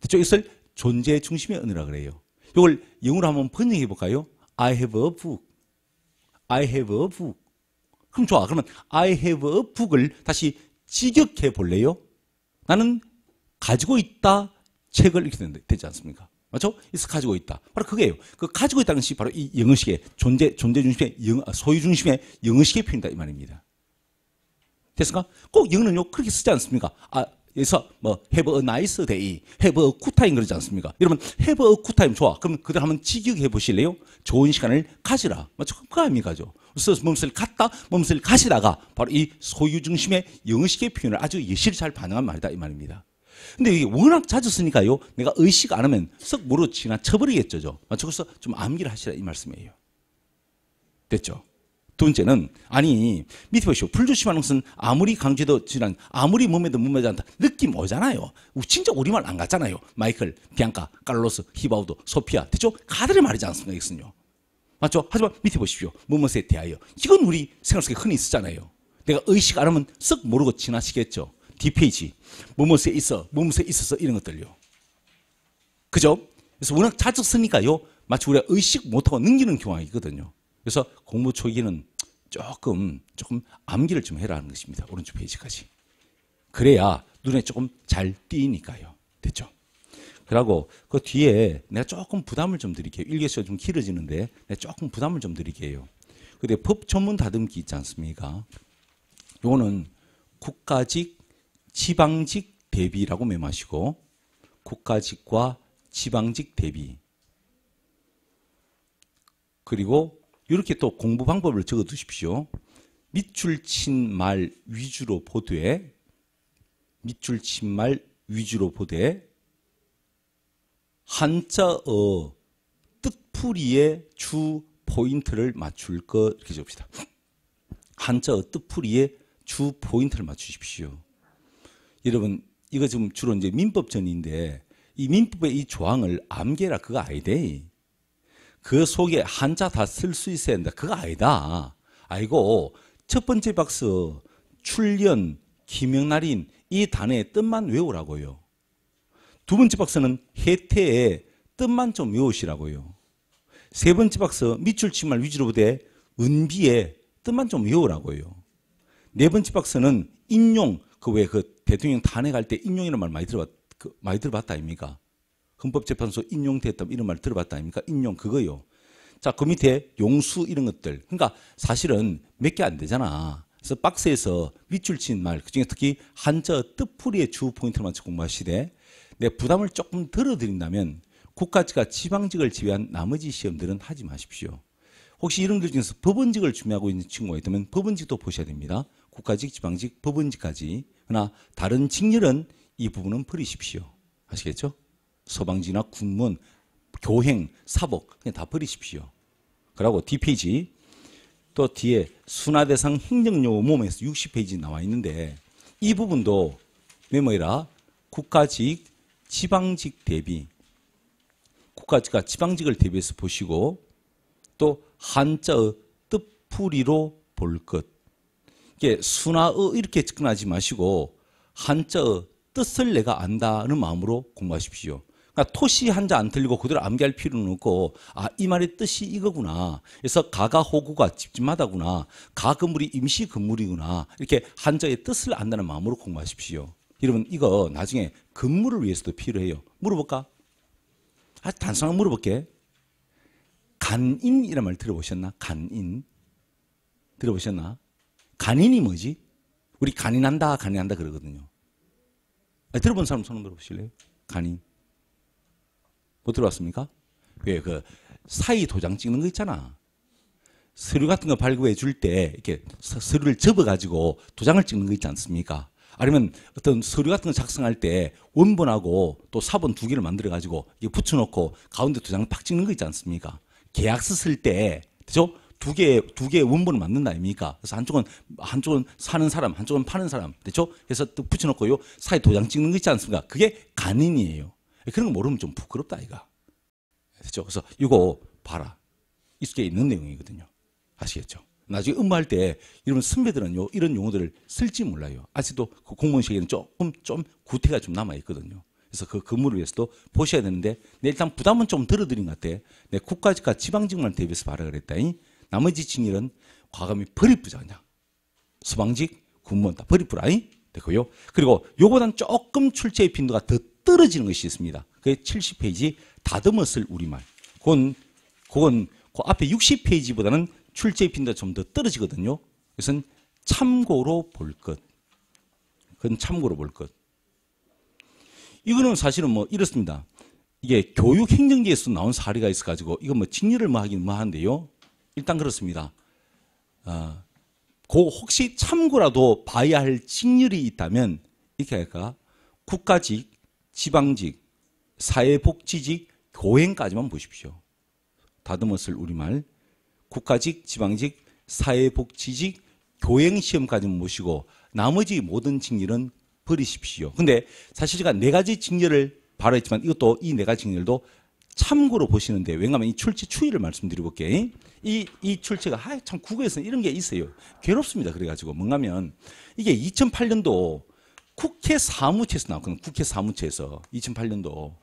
그죠? 이것을 존재 중심의 언어라 그래요. 이걸 영어로 한번 번역해 볼까요? I have a book. I have a book. 그럼 좋아. 그러면 I have a book을 다시 직역해 볼래요? 나는 가지고 있다. 책을 읽게 되지 않습니까? 맞죠? 이서 가지고 있다. 바로 그게요. 그 가지고 있다는 것이 바로 이 영어식의 존재 존재 중심의 영어, 아, 소유 중심의 영어식의 표현이다 이 말입니다. 됐습니까? 꼭 영어는요 그렇게 쓰지 않습니까? 아 그래서 뭐 have a nice day, have a good time 그러지 않습니까? 여러분 have a good time 좋아. 그럼 그대로 한번 직역해 보실래요? 좋은 시간을 가지라. 맞죠? 그 의미가죠. 그래서 몸을 갔다, 몸을 가시다가 바로 이 소유 중심의 영어식의 표현을 아주 예시를 잘 반영한 말이다 이 말입니다. 근데 이게 워낙 자주 쓰니까요. 내가 의식 안 하면 썩모르 지나쳐버리겠죠. 저. 그래서 아, 좀 암기를 하시라 이 말씀이에요. 됐죠? 두 번째는 아니 밑에 보시오 불조심하는 것은 아무리 강제도 지난 아무리 몸에도 몸매지 않다 느낌 오잖아요 진짜 우리말 안 갔잖아요 마이클 비앙카 칼로스 히바우도 소피아 대죠 가들의 말이지 않습니까 이것은요 맞죠 하지만 밑에 보십시오 무엇에 대하여 이건 우리 생활 속에 흔히 쓰잖아요 내가 의식 안 하면 썩 모르고 지나치겠죠 뒷페이지. 무뭐에 있어, 무뭐에 있어서 이런 것들요. 그죠? 그래서 워낙 자주 쓰니까요. 마치 우리가 의식 못하고 능기는 경향이 거든요 그래서 공부 초기는 조금, 조금 암기를 좀 해라는 하 것입니다. 오른쪽 페이지까지. 그래야 눈에 조금 잘 띄니까요. 됐죠? 그러고 그 뒤에 내가 조금 부담을 좀 드릴게요. 일개수가 좀 길어지는데 내가 조금 부담을 좀 드릴게요. 근데 법 전문 다듬기 있지 않습니까? 요거는 국가직 지방직 대비라고 매마시고 국가직과 지방직 대비 그리고 이렇게 또 공부 방법을 적어 두십시오. 밑줄 친 말 위주로 보되 밑줄 친 말 위주로 보되 한자어 뜻풀이의 주 포인트를 맞출 것 이렇게 적시다 한자어 뜻풀이의 주 포인트를 맞추십시오. 여러분 이거 지금 주로 이제 민법전인데 이 민법의 이 조항을 암기라 해 그거 아니데 그 속에 한자 다 쓸 수 있어야 한다 그거 아니다 아이고첫 번째 박스 출연 김영날인 이 단어의 뜻만 외우라고요 두 번째 박스는 혜태의 뜻만 좀 외우시라고요 세 번째 박스 밑줄 치말 위주로 보되 은비의 뜻만 좀 외우라고요 네 번째 박스는 인용 그 외그 그 대통령 탄핵할 때 인용이라는 말 많이 들어봤 그, 많이 들어봤다 아닙니까? 헌법재판소 인용됐다 이런 말 들어봤다 아닙니까? 인용 그거요. 자, 그 밑에 용수 이런 것들. 그러니까 사실은 몇 개 안 되잖아. 그래서 박스에서 밑줄 친 말, 그중에 특히 한자 뜻풀이의 주 포인트만 공부하시되 내 부담을 조금 덜어드린다면 국가직과 지방직을 제외한 나머지 시험들은 하지 마십시오. 혹시 이런 것 중에서 법원직을 준비하고 있는 친구가 있다면 법원직도 보셔야 됩니다. 국가직, 지방직, 법원직까지 그러나 다른 직렬은 이 부분은 버리십시오. 아시겠죠? 소방지나 군문, 교행, 사복 그냥 다 버리십시오. 그러고 뒷페이지 또 뒤에 순화대상 행정용어 몸에서 60페이지 나와 있는데 이 부분도 메모해라. 국가직, 지방직 대비 국가직과 지방직을 대비해서 보시고 또 한자의 뜻풀이로 볼 것. 이게 렇 순화어 이렇게 접근하지 마시고 한자어 뜻을 내가 안다는 마음으로 공부하십시오. 그러니까 토시 한자 안 틀리고 그대로 암기할 필요는 없고 아 이 말의 뜻이 이거구나. 그래서 가가 호구가 집집마다구나. 가 건물이 임시 건물이구나. 이렇게 한자의 뜻을 안다는 마음으로 공부하십시오. 여러분 이거 나중에 근무를 위해서도 필요해요. 물어볼까? 아 단순하게 물어볼게. 간인이라는말 들어보셨나? 간인 들어보셨나? 간인이 뭐지? 우리 간인한다, 간인한다 그러거든요. 아 들어본 사람 손 들어보실래요? 간인. 못 뭐 들어봤습니까? 왜, 예, 그, 사이 도장 찍는 거 있잖아. 서류 같은 거 발급해 줄 때, 이렇게 서류를 접어가지고 도장을 찍는 거 있지 않습니까? 아니면 어떤 서류 같은 거 작성할 때 원본하고 또 사본 두 개를 만들어가지고 이게 붙여놓고 가운데 도장을 팍 찍는 거 있지 않습니까? 계약서 쓸 때, 그죠? 두 개, 두 개의 원본을 만든다 아닙니까? 그래서 한쪽은, 한쪽은 사는 사람, 한쪽은 파는 사람. 됐죠? 그래서 또 붙여놓고 요 사이 도장 찍는 거 있지 않습니까? 그게 간인이에요. 그런 거 모르면 좀 부끄럽다, 아이가. 됐죠? 그래서 이거 봐라. 익숙해 있는 내용이거든요. 아시겠죠? 나중에 업모할때 이런 선배들은요, 이런 용어들을 쓸지 몰라요. 아직도 그 공무원식에는 조금, 좀 구태가 좀 남아있거든요. 그래서 그 근무를 위해서도 보셔야 되는데, 내 일단 부담은 좀 덜어드린 것 같아. 내 국가직과 지방직만 대비해서 발언을 했다잉. 나머지 징일은 과감히 버리뿌자 그냥. 수방직, 군무원 다 버리뿌라이. 됐고요. 그리고 요보단 조금 출제의 빈도가 더 떨어지는 것이 있습니다. 그게 70페이지 다듬었을 우리말. 그건, 그건 그 앞에 60페이지보다는 출제 의 빈도가 좀 더 떨어지거든요. 그것은 참고로 볼 것. 그건 참고로 볼 것. 이거는 사실은 뭐 이렇습니다. 이게 교육행정지에서 나온 사례가 있어가지고 이거 뭐직렬을뭐 뭐 하긴 뭐 한데요. 일단 그렇습니다. 어, 고 혹시 참고라도 봐야 할 직률이 있다면 이렇게 할까? 국가직, 지방직, 사회복지직, 교행까지만 보십시오. 다듬었을 우리말. 국가직, 지방직, 사회복지직, 교행시험까지만 보시고 나머지 모든 직렬은 버리십시오. 근데 사실 제가 네 가지 직렬을 바로 했지만 이것도 이 네 가지 직렬도 참고로 보시는데 왜냐하면 이 출제 추이를 말씀드려 볼게. 이, 이 출제가, 아, 참, 국어에서는 이런 게 있어요. 괴롭습니다. 그래가지고. 뭔가면, 이게 2008년도 국회 사무처에서 나왔거든요. 국회 사무처에서. 2008년도.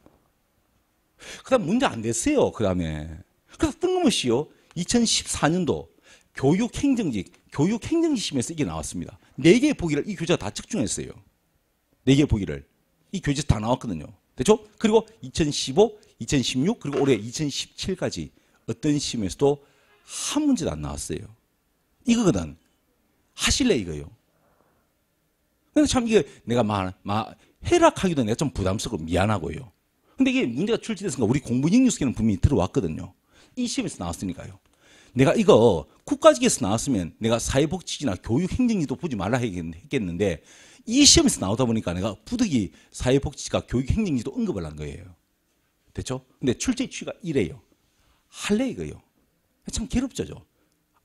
그 다음 문제 안 됐어요. 그 다음에. 그래서 뜬금없이요. 2014년도 교육행정직, 교육행정지심에서 이게 나왔습니다. 네 개의 보기를 이 교재가 다 측정했어요. 네 개의 보기를. 이 교재 다 나왔거든요. 그렇죠? 그리고 2015, 2016 그리고 올해 2017까지 어떤 시험에서도 한 문제도 안 나왔어요. 이거거든. 하실래 이거요. 근데 참 이게 내가 마, 마 해락하기도 내가 좀 부담스럽고 미안하고요. 근데 이게 문제가 출제됐으니까 우리 공부인 뉴스에는 분명히 들어왔거든요. 이 시험에서 나왔으니까요. 내가 이거 국가직에서 나왔으면 내가 사회복지나 교육행정지도 보지 말라 했겠는데 이 시험에서 나오다 보니까 내가 부득이 사회복지가 교육행정지도 언급을 한 거예요. 됐죠? 근데 출제 취가 이래요. 할래 이거요. 참 괴롭죠.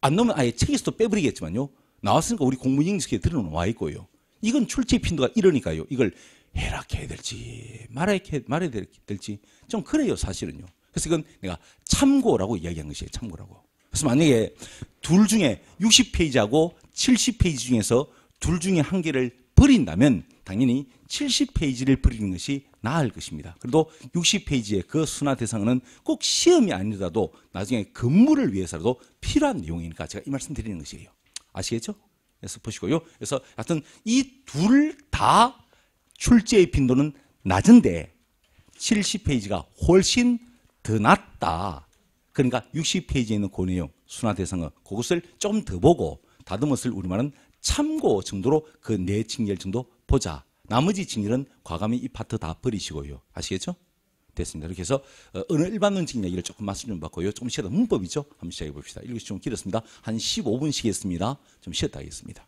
안 나오면 아예 책에서도 빼버리겠지만요. 나왔으니까 우리 공문인식에 들어놓와 있고요. 이건 출제 빈도가 이러니까요. 이걸 해락해야 될지 말아야, 말아야 될지 좀 그래요 사실은요. 그래서 이건 내가 참고라고 이야기한 것이에요. 참고라고. 그래서 만약에 둘 중에 60페이지하고 70페이지 중에서 둘 중에 한 개를 버린다면 당연히 70페이지를 버리는 것이 나을 것입니다. 그래도 60페이지의 그 수나 대상은 꼭 시험이 아니더라도 나중에 근무를 위해서라도 필요한 내용이니까 제가 이 말씀 드리는 것이에요. 아시겠죠? 그래서 보시고요. 그래서 하여튼 이 둘 다 출제의 빈도는 낮은데 70페이지가 훨씬 더 낫다. 그러니까 60페이지에 있는 그 내용, 수나 대상은 그것을 좀 더 보고 다듬었을 우리말은 참고 정도로 그 내칭결 정도 보자. 나머지 증인은 과감히 이 파트 다 버리시고요. 아시겠죠? 됐습니다. 이렇게 해서 어, 어느 일반 논증 얘기를 조금 말씀 좀 받고요. 조금 쉬다 문법이죠. 한번 시작해 봅시다. 읽기 좀 길었습니다. 한1 5분쉬겠습니다좀 쉬었다 하겠습니다.